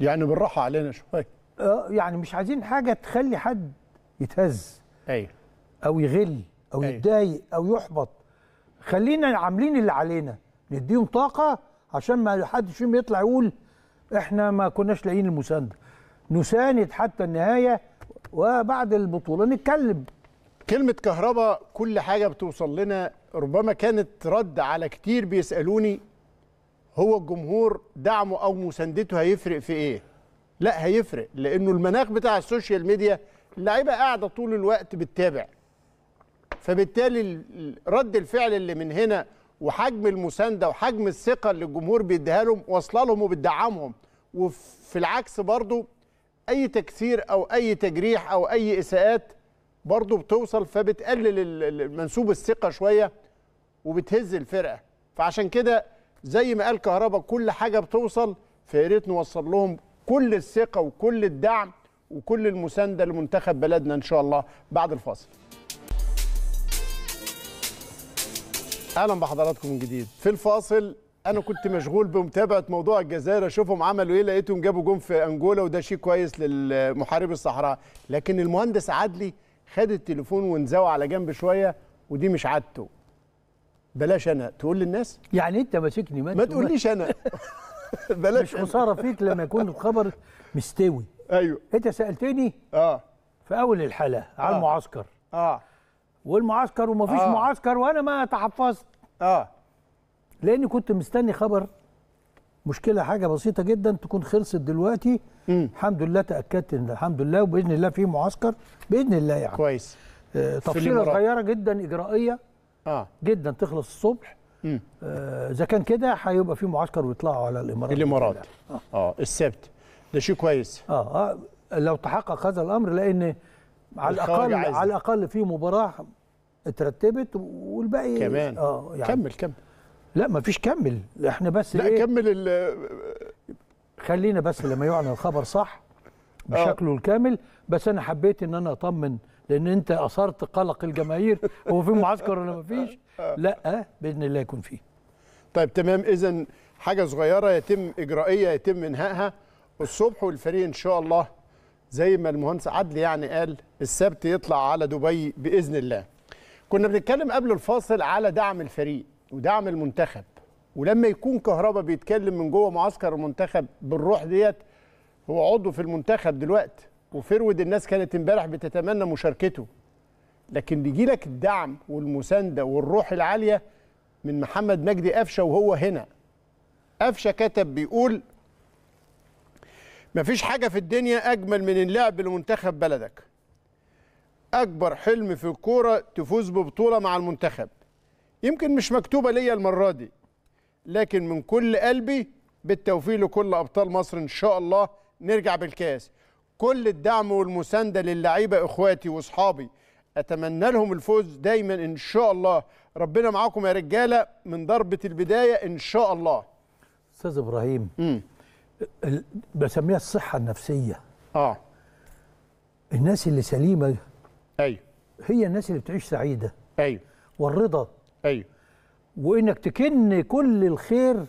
يعني بالراحه علينا شويه اه يعني مش عايزين حاجه تخلي حد يتهز ايوه او يغل او أيوه. يتضايق او يحبط خلينا عاملين اللي علينا نديهم طاقه عشان ما حدش فيهم يطلع يقول احنا ما كناش لاقيين المسانده نساند حتى النهايه وبعد البطوله نتكلم كلمة كهرباء كل حاجة بتوصل لنا ربما كانت رد على كتير بيسألوني هو الجمهور دعمه أو مساندته هيفرق في إيه؟ لا هيفرق لأنه المناخ بتاع السوشيال ميديا اللعيبة قاعدة طول الوقت بتتابع فبالتالي رد الفعل اللي من هنا وحجم المسانده وحجم الثقه اللي الجمهور بيديها لهم واصله لهم وبتدعمهم وفي العكس برضو اي تكسير او اي تجريح او اي اساءات برضو بتوصل فبتقلل منسوب الثقه شويه وبتهز الفرقه فعشان كده زي ما قال كهربا كل حاجه بتوصل فياريت نوصل لهم كل الثقه وكل الدعم وكل المسانده لمنتخب بلدنا ان شاء الله بعد الفاصل اهلا بحضراتكم من جديد في الفاصل انا كنت مشغول بمتابعه موضوع الجزائر اشوفهم عملوا ايه لقيتهم جابوا جون في انجولا وده شيء كويس للمحارب الصحراء لكن المهندس عدلي خد التليفون وانزوى على جنب شويه ودي مش عادته بلاش انا تقول للناس يعني انت ماسكني ما, ما تقوليش انا بلاش مش خساره فيك لما يكون الخبر مستوي ايوه انت سالتني اه في اول الحلقه آه. على المعسكر اه والمعسكر ومفيش آه. معسكر وانا ما تحفظت اه لاني كنت مستني خبر مشكله حاجه بسيطه جدا تكون خلصت دلوقتي مم. الحمد لله تاكدت ان الحمد لله وباذن الله في معسكر باذن الله يعني كويس آه تفصيله صغيره جدا اجرائيه اه جدا تخلص الصبح آه، اذا آه كان كده هيبقى في معسكر ويطلعوا على الامارات الامارات اه, آه. السبت ده شيء كويس اه, آه. لو تحقق هذا الامر لان على الاقل على الاقل في مباراه اترتبت والباقي كمان اه يعني كمل كمل لا ما فيش كمل احنا بس لا إيه؟ كمل ال خلينا بس لما يعلن الخبر صح آه. بشكله أوه. الكامل بس انا حبيت ان انا اطمن لان انت اثرت قلق الجماهير هو في معسكر ولا ما فيش آه. لا آه، باذن الله يكون فيه طيب تمام اذا حاجه صغيره يتم اجرائيه يتم انهائها الصبح والفريق ان شاء الله زي ما المهندس عدلي يعني قال السبت يطلع على دبي باذن الله. كنا بنتكلم قبل الفاصل على دعم الفريق ودعم المنتخب ولما يكون كهربا بيتكلم من جوه معسكر المنتخب بالروح ديت هو عضو في المنتخب دلوقتي وفرود الناس كانت امبارح بتتمنى مشاركته لكن بيجي لك الدعم والمسانده والروح العاليه من محمد مجدي قفشه وهو هنا قفشه كتب بيقول مفيش حاجة في الدنيا أجمل من اللعب لمنتخب بلدك أكبر حلم في الكورة تفوز ببطولة مع المنتخب يمكن مش مكتوبة ليا المرة دي لكن من كل قلبي بالتوفيق لكل أبطال مصر إن شاء الله نرجع بالكاس كل الدعم والمساندة للعيبة إخواتي وأصحابي أتمنى لهم الفوز دايما إن شاء الله ربنا معاكم يا رجالة من ضربة البداية إن شاء الله أستاذ إبراهيم بسميها الصحه النفسيه اه الناس اللي سليمه ايوه هي الناس اللي بتعيش سعيده ايوه والرضا ايوه وانك تكن كل الخير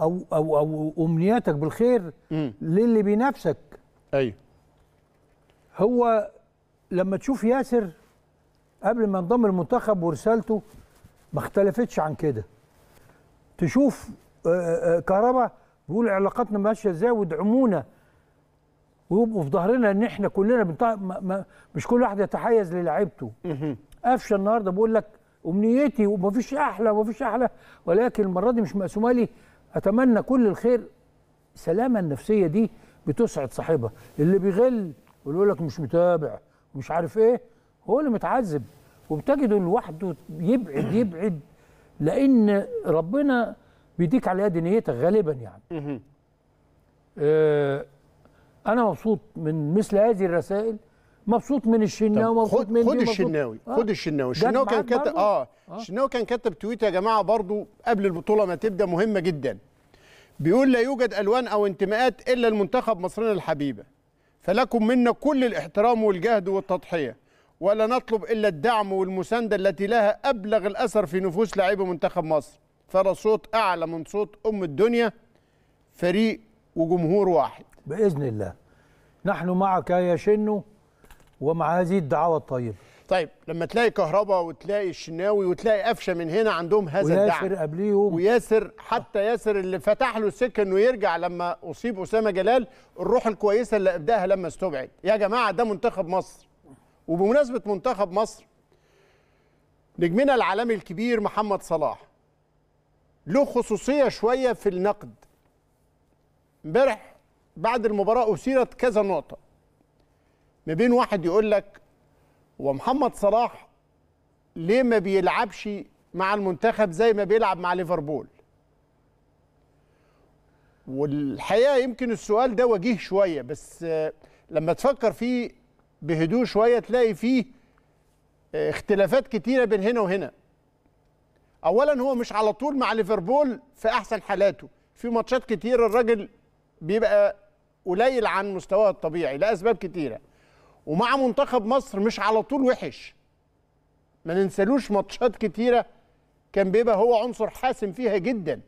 او او او امنياتك بالخير م. للي بينافسك ايوه هو لما تشوف ياسر قبل ما ينضم المنتخب ورسالته ما اختلفتش عن كده تشوف آه، آه، كهرباء بيقول علاقاتنا ماشيه ازاي وادعمونا ويبقوا في ظهرنا ان احنا كلنا بنطلع ما ما مش كل واحد يتحيز للعيبته قفشه النهارده بقول لك امنيتي ومفيش احلى ومفيش احلى ولكن المره دي مش مقسومه لي اتمنى كل الخير السلامه النفسيه دي بتسعد صاحبها اللي بيغل ويقول لك مش متابع ومش عارف ايه هو اللي متعذب وبتجده لوحده يبعد يبعد لان ربنا بيديك عليها دنيتك غالبا يعني آه انا مبسوط من مثل هذه الرسائل مبسوط من الشناوي مبسوط من خد الشناوي آه. خد الشناوي الشناوي كان كتب اه, آه. الشناوي كان كتب تويت يا جماعه برضو قبل البطوله ما تبدا مهمه جدا بيقول لا يوجد الوان او انتماءات الا المنتخب مصرنا الحبيبه فلكم منا كل الاحترام والجهد والتضحيه ولا نطلب الا الدعم والمسانده التي لها ابلغ الاثر في نفوس لاعبي منتخب مصر ترى صوت اعلى من صوت ام الدنيا فريق وجمهور واحد باذن الله نحن معك يا شنو ومع هذه الدعوه الطيبه طيب لما تلاقي كهربا وتلاقي الشناوي وتلاقي قفشه من هنا عندهم هذا الدعم وياسر قبليهم وياسر حتى ياسر اللي فتح له السكه انه يرجع لما اصيب اسامه جلال الروح الكويسه اللي ابداها لما استبعد يا جماعه ده منتخب مصر وبمناسبه منتخب مصر نجمنا العالمي الكبير محمد صلاح له خصوصيه شويه في النقد امبارح بعد المباراه اثيرت كذا نقطه ما بين واحد يقول لك ومحمد صلاح ليه ما بيلعبش مع المنتخب زي ما بيلعب مع ليفربول والحقيقه يمكن السؤال ده وجيه شويه بس لما تفكر فيه بهدوء شويه تلاقي فيه اختلافات كتيره بين هنا وهنا اولا هو مش على طول مع ليفربول في احسن حالاته في ماتشات كتير الراجل بيبقى قليل عن مستواه الطبيعي لاسباب كتيره ومع منتخب مصر مش على طول وحش ما ننسالوش ماتشات كتيره كان بيبقى هو عنصر حاسم فيها جدا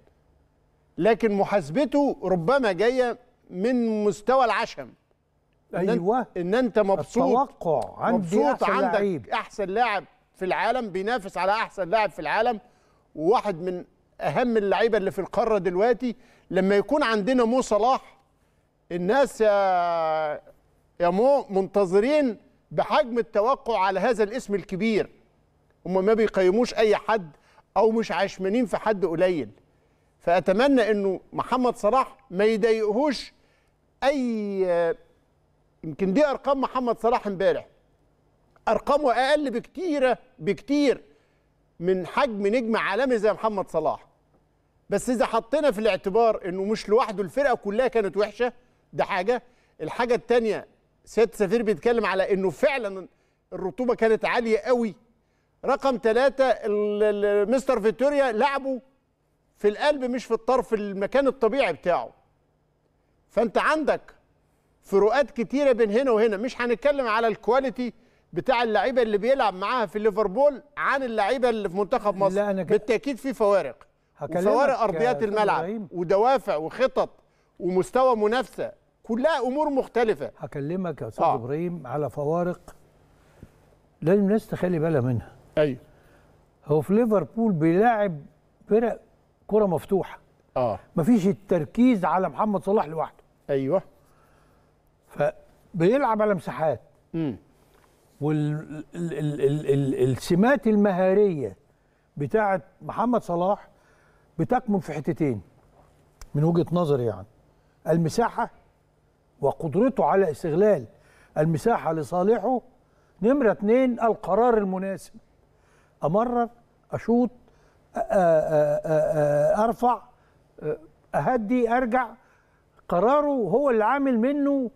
لكن محاسبته ربما جايه من مستوى العشم ايوه ان انت مبسوط التوقع عندي مبسوط أحسن عندك لعيب. احسن لاعب في العالم بينافس على احسن لاعب في العالم وواحد من اهم اللعيبه اللي في القاره دلوقتي لما يكون عندنا مو صلاح الناس يا يا مو منتظرين بحجم التوقع على هذا الاسم الكبير هم ما بيقيموش اي حد او مش عشمانين في حد قليل فاتمنى انه محمد صلاح ما يضايقهوش اي يمكن دي ارقام محمد صلاح امبارح ارقامه اقل بكتيره بكتير من حجم نجم عالمي زي محمد صلاح بس اذا حطينا في الاعتبار انه مش لوحده الفرقه كلها كانت وحشه ده حاجه الحاجه الثانيه سياده السفير بيتكلم على انه فعلا الرطوبه كانت عاليه قوي رقم ثلاثة مستر فيتوريا لعبه في القلب مش في الطرف المكان الطبيعي بتاعه فانت عندك فروقات كتيره بين هنا وهنا مش هنتكلم على الكواليتي بتاع اللعيبه اللي بيلعب معاها في ليفربول عن اللعيبه اللي في منتخب مصر لا أنا ك... بالتاكيد في فوارق فوارق ارضيات الملعب رحيم. ودوافع وخطط ومستوى منافسه كلها امور مختلفه هكلمك يا استاذ آه. ابراهيم على فوارق لازم الناس تخلي بالها منها ايوه هو في ليفربول بيلاعب فرق كره مفتوحه اه مفيش التركيز على محمد صلاح لوحده ايوه فبيلعب على مساحات امم والسمات المهاريه بتاعه محمد صلاح بتكمن في حتتين من وجهه نظري يعني المساحه وقدرته على استغلال المساحه لصالحه نمره اتنين القرار المناسب امرر اشوط ارفع اهدي ارجع قراره هو اللي عامل منه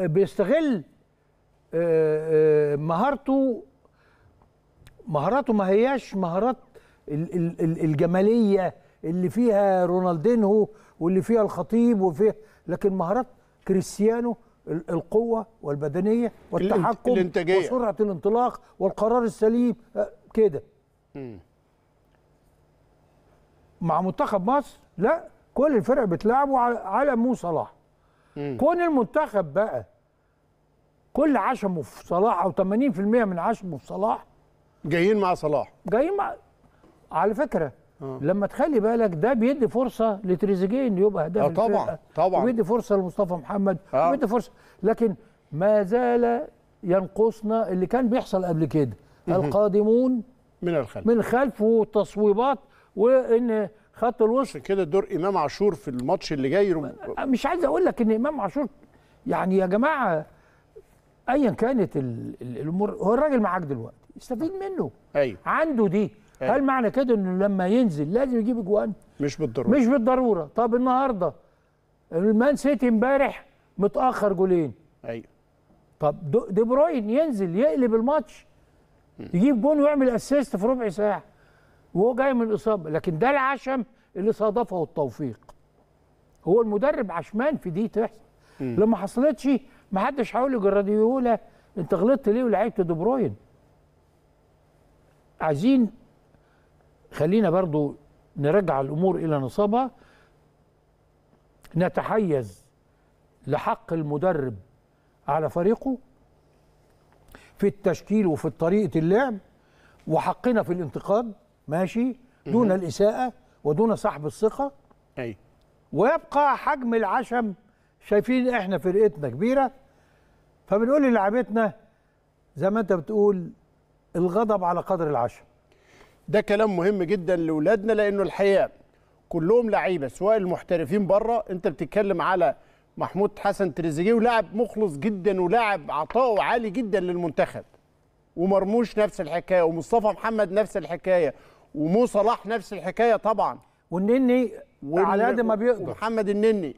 بيستغل مهارته مهاراته ما هياش مهارات الجماليه اللي فيها رونالدينهو واللي فيها الخطيب وفيه لكن مهارات كريستيانو القوه والبدنيه والتحكم الانتاجية. وسرعه الانطلاق والقرار السليم أه، كده مع منتخب مصر لا كل الفرق بتلعبه على مو صلاح كون المنتخب بقى كل عشمه في صلاح او 80% من عشمه في صلاح جايين مع صلاح جايين مع على فكره آه. لما تخلي بالك ده بيدي فرصه لتريزيجيه انه يبقى هداف آه طبعا طبعا وبيدي فرصه لمصطفى محمد آه. وبيدي فرصه لكن ما زال ينقصنا اللي كان بيحصل قبل كده القادمون من الخلف من الخلف والتصويبات وان خط الوسط كده دور امام عاشور في الماتش اللي جاي رم... مش عايز اقول لك ان امام عاشور يعني يا جماعه ايا كانت الامور هو الراجل معاك دلوقتي استفيد منه ايوه عنده دي أيوة. هل معنى كده انه لما ينزل لازم يجيب اجوان مش بالضروره مش بالضروره طب النهارده المان سيتي امبارح متاخر جولين ايوه طب دي بروين ينزل يقلب الماتش يجيب جون ويعمل اسيست في ربع ساعه وهو جاي من اصابه لكن ده العشم اللي صادفه التوفيق هو المدرب عشمان في دي تحصل لما حصلتش ما حدش هيقول لجراديولا انت غلطت ليه ولعبت دي بروين عايزين خلينا برضو نرجع الامور الى نصابها نتحيز لحق المدرب على فريقه في التشكيل وفي طريقه اللعب وحقنا في الانتقاد ماشي دون الاساءه ودون سحب الثقه ايوه ويبقى حجم العشم شايفين احنا فرقتنا كبيره فبنقول للعبتنا زي ما انت بتقول الغضب على قدر العشم ده كلام مهم جدا لاولادنا لانه الحقيقه كلهم لعيبه سواء المحترفين بره انت بتتكلم على محمود حسن تريزيجيه ولاعب مخلص جدا ولاعب عطائه عالي جدا للمنتخب ومرموش نفس الحكايه ومصطفى محمد نفس الحكايه ومو صلاح نفس الحكايه طبعا والنني على قد ما بيقدر ومحمد النني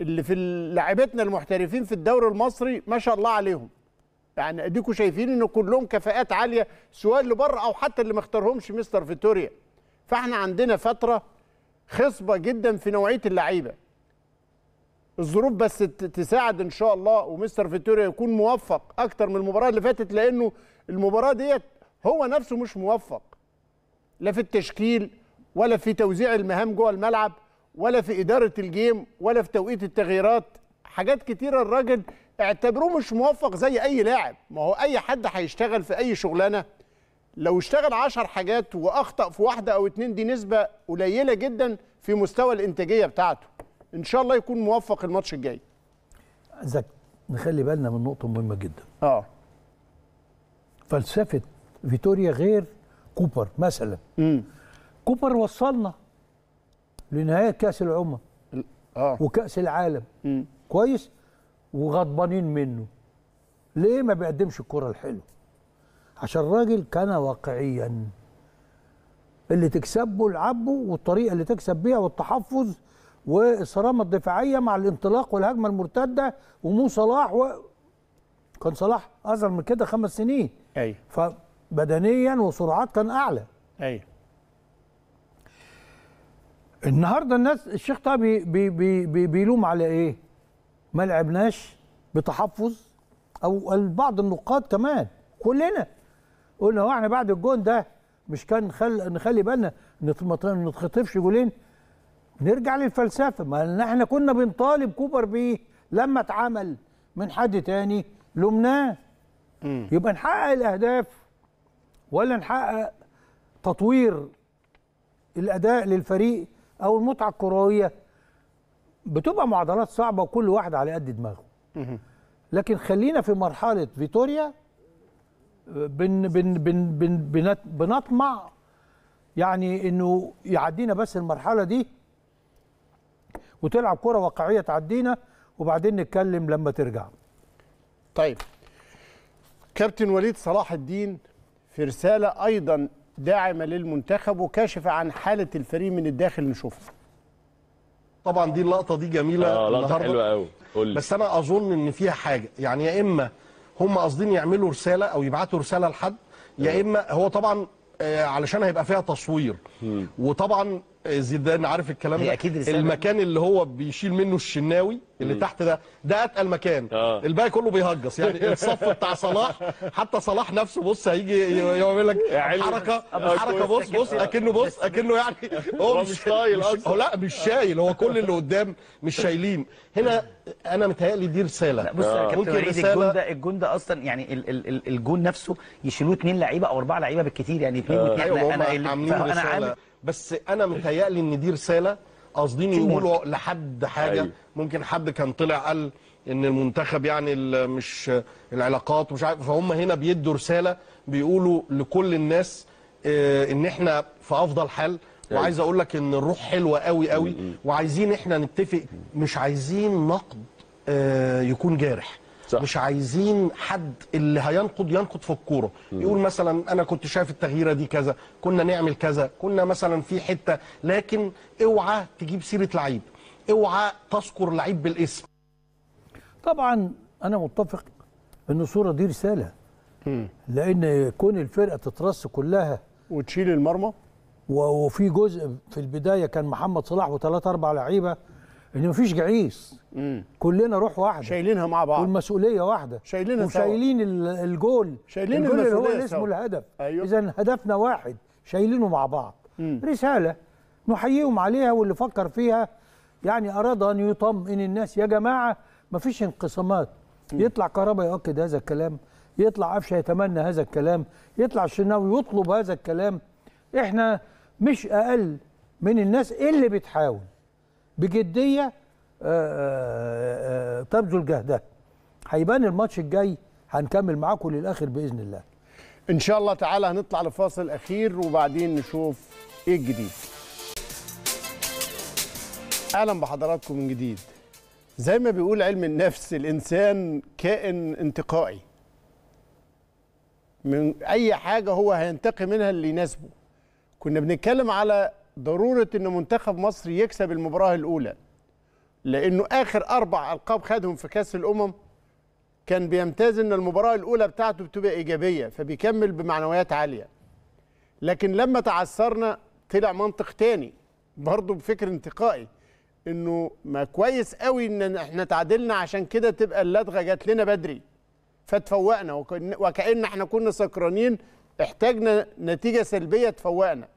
اللي في لاعبتنا المحترفين في الدوري المصري ما شاء الله عليهم يعني اديكم شايفين ان كلهم كفاءات عاليه سواء اللي بره او حتى اللي ما اختارهمش مستر فيتوريا فاحنا عندنا فتره خصبه جدا في نوعيه اللعيبه الظروف بس تساعد ان شاء الله ومستر فيتوريا يكون موفق اكتر من المباراه اللي فاتت لانه المباراه ديت هو نفسه مش موفق لا في التشكيل ولا في توزيع المهام جوه الملعب ولا في اداره الجيم ولا في توقيت التغييرات حاجات كتيره الراجل اعتبروه مش موفق زي اي لاعب ما هو اي حد هيشتغل في اي شغلانه لو اشتغل 10 حاجات واخطا في واحده او اتنين دي نسبه قليله جدا في مستوى الانتاجيه بتاعته ان شاء الله يكون موفق الماتش الجاي عايزك نخلي بالنا من نقطه مهمه جدا اه فلسفه فيتوريا غير كوبر مثلا مم. كوبر وصلنا لنهايه كاس الامم اه وكاس العالم م. كويس وغضبانين منه ليه ما بيقدمش الكره الحلوه عشان الراجل كان واقعيا اللي تكسبه لعبه والطريقه اللي تكسب بيها والتحفظ والصرامه الدفاعيه مع الانطلاق والهجمه المرتده ومو صلاح و... كان صلاح اصغر من كده خمس سنين ايوه فبدنيا وسرعات كان اعلى ايوه النهارده الناس الشيخ طه بي بي بي بي بيلوم على ايه؟ ما لعبناش بتحفظ او بعض النقاد كمان كلنا قلنا هو احنا بعد الجون ده مش كان خل... نخلي بالنا ما نتخطفش جولين نرجع للفلسفه ما احنا كنا بنطالب كوبر بيه لما اتعمل من حد تاني لومناه يبقى نحقق الاهداف ولا نحقق تطوير الاداء للفريق او المتعه الكرويه بتبقى معضلات صعبه وكل واحد على قد دماغه لكن خلينا في مرحله فيتوريا بن بن بن بن بن بنطمع يعني انه يعدينا بس المرحله دي وتلعب كره واقعيه تعدينا وبعدين نتكلم لما ترجع طيب كابتن وليد صلاح الدين في رساله ايضا داعمه للمنتخب وكاشفه عن حاله الفريق من الداخل نشوفها طبعا دي اللقطه دي جميله آه لقطه حلوه قوي بس انا اظن ان فيها حاجه يعني يا اما هم قاصدين يعملوا رساله او يبعتوا رساله لحد يا أيوه. اما هو طبعا آه، علشان هيبقى فيها تصوير وطبعا زيدان عارف الكلام ده أكيد رسالة. المكان اللي هو بيشيل منه الشناوي اللي تحت ده ده اتقل مكان آه. الباقي كله بيهجص يعني الصف بتاع صلاح حتى صلاح نفسه بص هيجي يعمل لك حركه حركه بص بص اكنه بص اكنه يعني هو مش شايل اصلا لا مش شايل هو كل اللي قدام مش شايلين هنا انا متهيألي دي رساله لا بص آه. يا ممكن رساله الجون ده الجون ده اصلا يعني ال ال ال الجون نفسه يشيلوه اثنين لعيبه او اربعه لعيبه بالكثير يعني اثنين آه. ايوه انا عامل بس انا متهيألي ان دي رساله قاصدين يقولوا لحد حاجه أيوه. ممكن حد كان طلع قال ان المنتخب يعني مش العلاقات ومش عارف فهم هنا بيدوا رساله بيقولوا لكل الناس آه، ان احنا في افضل حال أيوه. وعايز اقول لك ان الروح حلوه قوي قوي وعايزين احنا نتفق مش عايزين نقد آه، يكون جارح صح. مش عايزين حد اللي هينقد ينقد في الكوره يقول مثلا انا كنت شايف التغييره دي كذا كنا نعمل كذا كنا مثلا في حته لكن اوعى تجيب سيره لعيب اوعى تذكر لعيب بالاسم طبعا انا متفق ان الصوره دي رساله لان كون الفرقه تترص كلها وتشيل المرمى وفي جزء في البدايه كان محمد صلاح وثلاث اربع لعيبه ان مفيش جعيس مم. كلنا روح واحده شايلينها مع بعض والمسؤوليه واحده شايلينها وشايلين سوا. الجول شايلين الجول اللي هو اللي اسمه الهدف أيوه. اذا هدفنا واحد شايلينه مع بعض مم. رساله نحييهم عليها واللي فكر فيها يعني اراد ان يطمئن الناس يا جماعه مفيش انقسامات يطلع كهرباء يؤكد هذا الكلام يطلع قفشه يتمنى هذا الكلام يطلع الشناوي يطلب هذا الكلام احنا مش اقل من الناس اللي بتحاول بجديه آه، آه، آه، تبذل جهدها هيبان الماتش الجاي هنكمل معاكم للاخر باذن الله ان شاء الله تعالى هنطلع لفاصل اخير وبعدين نشوف ايه الجديد اهلا بحضراتكم من جديد زي ما بيقول علم النفس الانسان كائن انتقائي من اي حاجه هو هينتقي منها اللي يناسبه كنا بنتكلم على ضروره ان منتخب مصر يكسب المباراه الاولى لانه اخر اربع القاب خدهم في كاس الامم كان بيمتاز ان المباراه الاولى بتاعته بتبقى ايجابيه فبيكمل بمعنويات عاليه لكن لما تعثرنا طلع منطق تاني برضه بفكر انتقائي انه ما كويس قوي ان احنا تعادلنا عشان كده تبقى اللدغه جات لنا بدري فتفوقنا وكأن احنا كنا سكرانين احتاجنا نتيجه سلبيه تفوقنا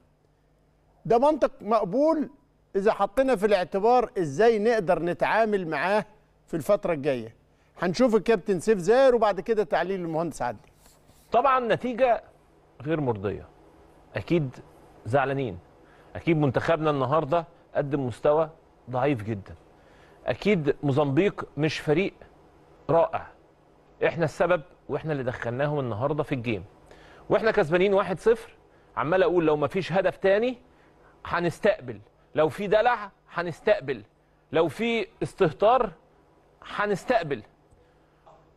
ده منطق مقبول اذا حطينا في الاعتبار ازاي نقدر نتعامل معاه في الفتره الجايه هنشوف الكابتن سيف زاهر وبعد كده تعليل المهندس عدلي طبعا نتيجه غير مرضيه اكيد زعلانين اكيد منتخبنا النهارده قدم مستوى ضعيف جدا اكيد موزمبيق مش فريق رائع احنا السبب واحنا اللي دخلناهم النهارده في الجيم واحنا كسبانين 1-0 عمال اقول لو مفيش هدف تاني هنستقبل لو في دلع هنستقبل لو في استهتار هنستقبل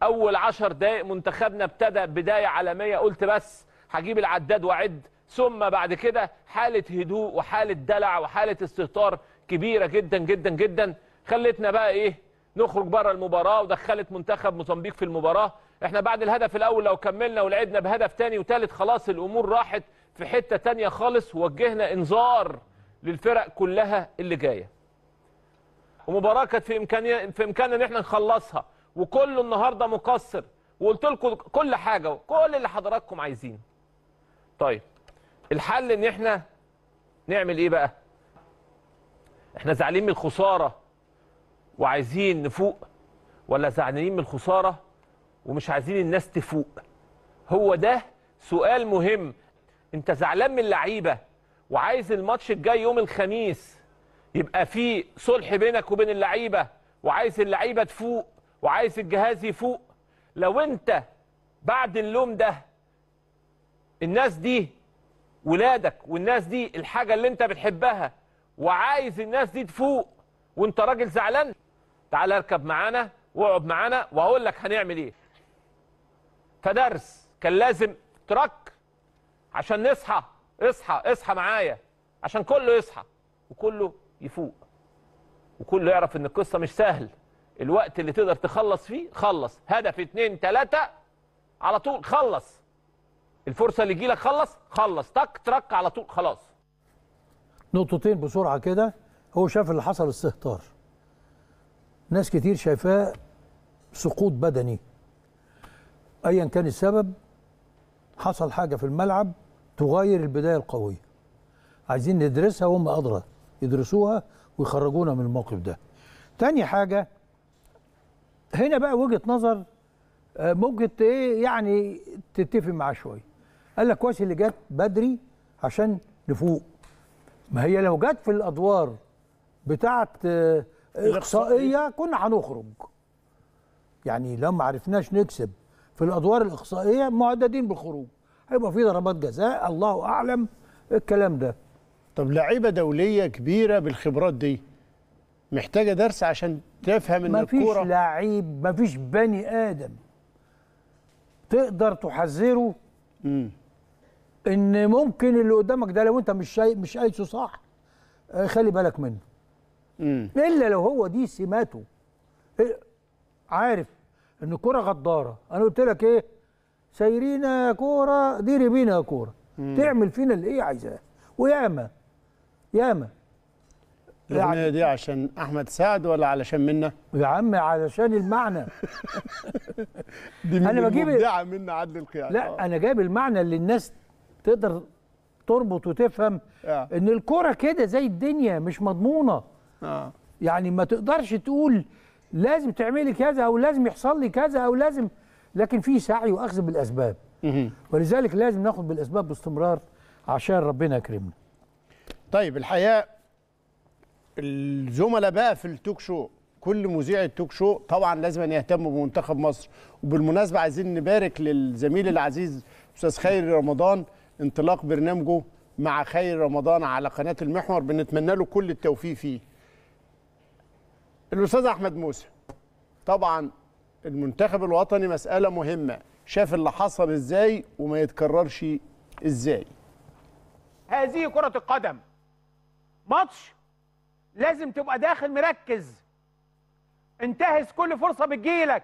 اول عشر دقايق منتخبنا ابتدى بدايه عالميه قلت بس هجيب العداد واعد ثم بعد كده حاله هدوء وحاله دلع وحاله استهتار كبيره جدا جدا جدا خلتنا بقى ايه نخرج بره المباراه ودخلت منتخب موزمبيق في المباراه احنا بعد الهدف الاول لو كملنا ولعبنا بهدف تاني وتالت خلاص الامور راحت في حتة تانية خالص وجهنا انذار للفرق كلها اللي جاية ومباراة كانت في إمكانية في إمكاننا إن إحنا نخلصها وكله النهاردة مقصر وقلت لكم كل حاجة وكل اللي حضراتكم عايزينه طيب الحل إن إحنا نعمل إيه بقى إحنا زعلانين من الخسارة وعايزين نفوق ولا زعلانين من الخسارة ومش عايزين الناس تفوق هو ده سؤال مهم انت زعلان من اللعيبه وعايز الماتش الجاي يوم الخميس يبقى في صلح بينك وبين اللعيبه وعايز اللعيبه تفوق وعايز الجهاز يفوق لو انت بعد اللوم ده الناس دي ولادك والناس دي الحاجه اللي انت بتحبها وعايز الناس دي تفوق وانت راجل زعلان تعال اركب معانا واقعد معانا وهقول لك هنعمل ايه فدرس كان لازم ترك عشان نصحى اصحى اصحى معايا عشان كله يصحى وكله يفوق وكله يعرف ان القصه مش سهل الوقت اللي تقدر تخلص فيه خلص هدف اتنين تلاتة على طول خلص الفرصه اللي لك خلص خلص تك ترك على طول خلاص نقطتين بسرعه كده هو شاف اللي حصل استهتار ناس كتير شايفاه سقوط بدني ايا كان السبب حصل حاجه في الملعب تغير البدايه القويه عايزين ندرسها وهم ادرى يدرسوها ويخرجونا من الموقف ده تاني حاجه هنا بقى وجهه نظر آه، ممكن ايه يعني تتفق معاه شويه قال لك كويس اللي جت بدري عشان نفوق ما هي لو جت في الادوار بتاعه آه، اقصائيه كنا هنخرج يعني لو ما عرفناش نكسب في الادوار الاقصائيه معددين بالخروج هيبقى في ضربات جزاء الله اعلم الكلام ده طب لعيبه دوليه كبيره بالخبرات دي محتاجه درس عشان تفهم ان الكوره مفيش لعيب مفيش بني ادم تقدر تحذره مم. ان ممكن اللي قدامك ده لو انت مش شايف مش قايسه صح آه، خلي بالك منه مم. الا لو هو دي سماته إيه، عارف ان الكوره غداره انا قلت لك ايه سايرين يا كوره ديري بينا يا كوره تعمل فينا اللي هي عايزاه وياما ياما الأغنية يعني دي عشان أحمد سعد ولا علشان منا؟ يا عم علشان المعنى دي من أنا بجيب مبدعة منا عدل القيعة لا أوه. أنا جايب المعنى اللي الناس تقدر تربط وتفهم آه. إن الكوره كده زي الدنيا مش مضمونة آه. يعني ما تقدرش تقول لازم تعملي كذا أو لازم يحصل لي كذا أو لازم لكن في سعي واخذ بالاسباب ولذلك لازم ناخذ بالاسباب باستمرار عشان ربنا يكرمنا طيب الحقيقه الزملاء بقى في التوك شو كل مذيع التوك شو طبعا لازم أن يهتم بمنتخب مصر وبالمناسبه عايزين نبارك للزميل العزيز استاذ خيري رمضان انطلاق برنامجه مع خير رمضان على قناه المحور بنتمنى له كل التوفيق فيه الاستاذ احمد موسى طبعا المنتخب الوطني مساله مهمه شاف اللي حصل ازاي وما يتكررش ازاي هذه كره القدم ماتش لازم تبقى داخل مركز انتهز كل فرصه بتجيلك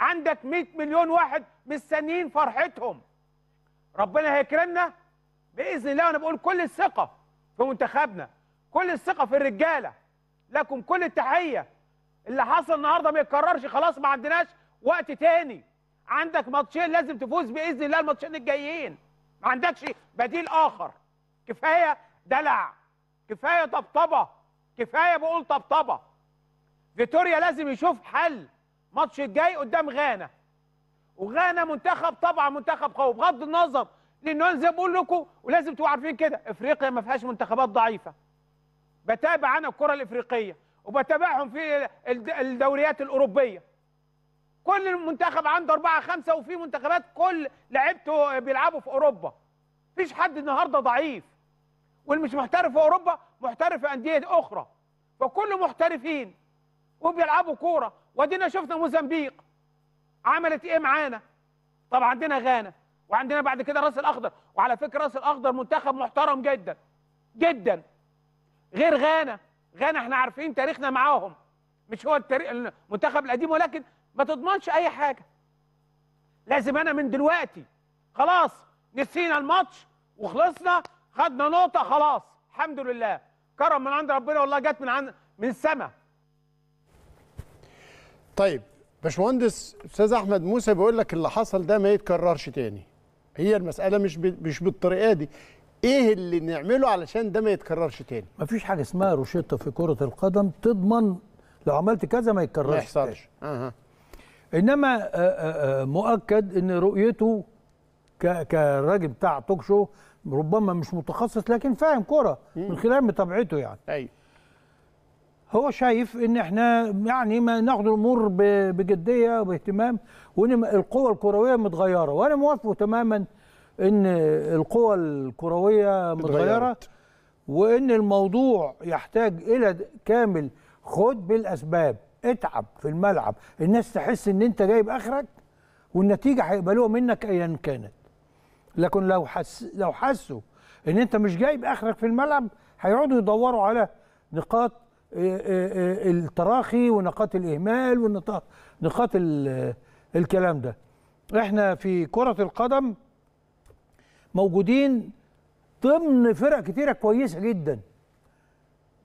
عندك 100 مليون واحد مستنيين فرحتهم ربنا هيكرمنا باذن الله انا بقول كل الثقه في منتخبنا كل الثقه في الرجاله لكم كل التحيه اللي حصل النهارده ما يتكررش خلاص ما عندناش وقت تاني عندك ماتشين لازم تفوز باذن الله الماتشين الجايين ما عندكش بديل اخر كفايه دلع كفايه طبطبه كفايه بقول طبطبه فيتوريا لازم يشوف حل ماتش الجاي قدام غانا وغانا منتخب طبعا منتخب قوي بغض النظر لانه انا زي ما بقول لكم ولازم تبقوا عارفين كده افريقيا ما فيهاش منتخبات ضعيفه بتابع انا الكره الافريقيه وبتابعهم في الدوريات الاوروبيه كل منتخب عنده أربعة خمسة وفي منتخبات كل لعيبته بيلعبوا في أوروبا مفيش حد النهارده ضعيف واللي مش محترف في أوروبا محترف في أندية أخرى فكل محترفين وبيلعبوا كورة وادينا شفنا موزمبيق عملت إيه معانا طب عندنا غانا وعندنا بعد كده راس الأخضر وعلى فكرة راس الأخضر منتخب محترم جدا جدا غير غانا غانا احنا عارفين تاريخنا معاهم مش هو التاريخ المنتخب القديم ولكن ما تضمنش اي حاجه لازم انا من دلوقتي خلاص نسينا الماتش وخلصنا خدنا نقطه خلاص الحمد لله كرم من عند ربنا والله جت من عند من السماء طيب باشمهندس استاذ احمد موسى بيقول لك اللي حصل ده ما يتكررش تاني هي المساله مش مش بالطريقه دي ايه اللي نعمله علشان ده ما يتكررش تاني مفيش حاجه اسمها روشته في كره القدم تضمن لو عملت كذا ما يتكررش ما يحصلش أه. انما آه، آه، مؤكد ان رؤيته كراجل بتاع توك شو ربما مش متخصص لكن فاهم كوره من خلال متابعته يعني ايوه هو شايف ان احنا يعني ما ناخد الامور بجديه وباهتمام وان القوه الكرويه متغيره وانا موافقه تماما ان القوى الكرويه متغيره وان الموضوع يحتاج الى كامل خد بالاسباب اتعب في الملعب الناس تحس ان انت جايب اخرك والنتيجه هيقبلوها منك ايا كانت لكن لو حس لو حسوا ان انت مش جايب اخرك في الملعب هيقعدوا يدوروا على نقاط التراخي ونقاط الاهمال ونقاط نقاط الكلام ده احنا في كره القدم موجودين ضمن فرق كتيره كويسه جدا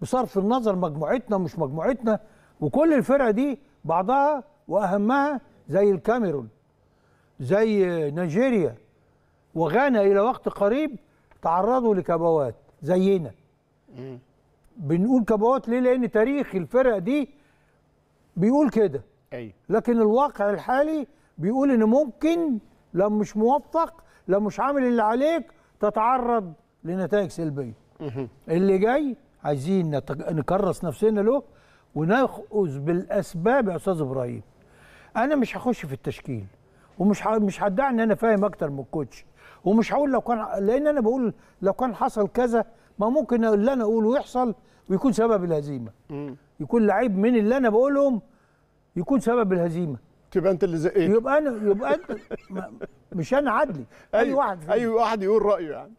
بصرف النظر مجموعتنا مش مجموعتنا وكل الفرق دي بعضها واهمها زي الكاميرون زي نيجيريا وغانا الى وقت قريب تعرضوا لكبوات زينا بنقول كبوات ليه لان تاريخ الفرق دي بيقول كده لكن الواقع الحالي بيقول ان ممكن لو مش موفق لو مش عامل اللي عليك تتعرض لنتائج سلبيه اللي جاي عايزين نكرس نفسنا له وناخذ بالاسباب يا استاذ ابراهيم انا مش هخش في التشكيل ومش مش هدعي ان انا فاهم اكتر من الكوتش ومش هقول لو كان لان انا بقول لو كان حصل كذا ما ممكن اللي انا اقوله يحصل ويكون سبب الهزيمه يكون لعيب من اللي انا بقولهم يكون سبب الهزيمه تبقى انت اللي زقيت يبقى انا يبقى انت مش انا عدلي اي أيوة، واحد اي أيوة، واحد يقول رايه يعني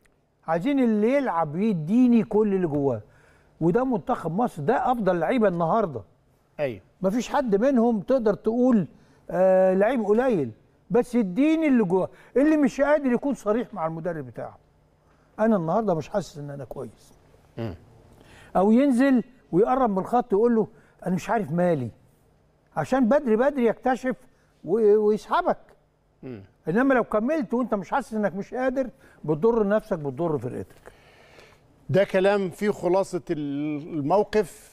عايزين اللي يلعب يديني كل اللي جواه وده منتخب مصر ده افضل لعيبه النهارده ايوه مفيش حد منهم تقدر تقول آه لعيب قليل بس اديني اللي جواه اللي مش قادر يكون صريح مع المدرب بتاعه انا النهارده مش حاسس ان انا كويس م. او ينزل ويقرب من الخط يقول له انا مش عارف مالي عشان بدري بدري يكتشف ويسحبك مم. انما لو كملت وانت مش حاسس انك مش قادر بتضر نفسك بتضر فرقتك ده كلام فيه خلاصه الموقف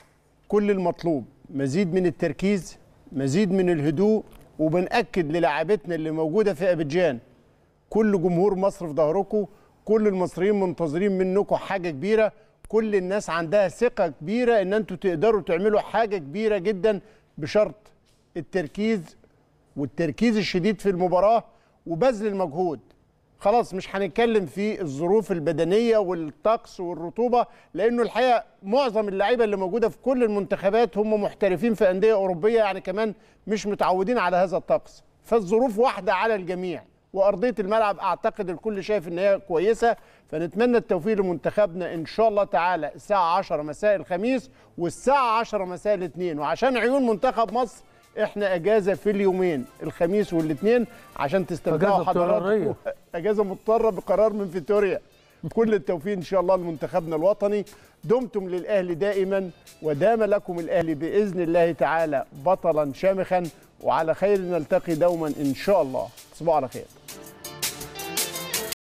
كل المطلوب مزيد من التركيز مزيد من الهدوء وبنأكد للاعبتنا اللي موجوده في ابيجان كل جمهور مصر في ظهركم كل المصريين منتظرين منكم حاجه كبيره كل الناس عندها ثقه كبيره ان انتوا تقدروا تعملوا حاجه كبيره جدا بشرط التركيز والتركيز الشديد في المباراه وبذل المجهود خلاص مش هنتكلم في الظروف البدنيه والطقس والرطوبه لانه الحقيقه معظم اللعيبه اللي موجوده في كل المنتخبات هم محترفين في انديه اوروبيه يعني كمان مش متعودين على هذا الطقس فالظروف واحده على الجميع وارضيه الملعب اعتقد الكل شايف ان هي كويسه فنتمنى التوفيق لمنتخبنا ان شاء الله تعالى الساعه 10 مساء الخميس والساعه 10 مساء الاثنين وعشان عيون منتخب مصر احنا اجازه في اليومين الخميس والاثنين عشان تستمتعوا حضراتكم اجازه مضطره بقرار من فيتوريا كل التوفيق ان شاء الله لمنتخبنا الوطني دمتم للاهلي دائما ودام لكم الاهلي باذن الله تعالى بطلا شامخا وعلى خير نلتقي دوما ان شاء الله تصبحوا على خير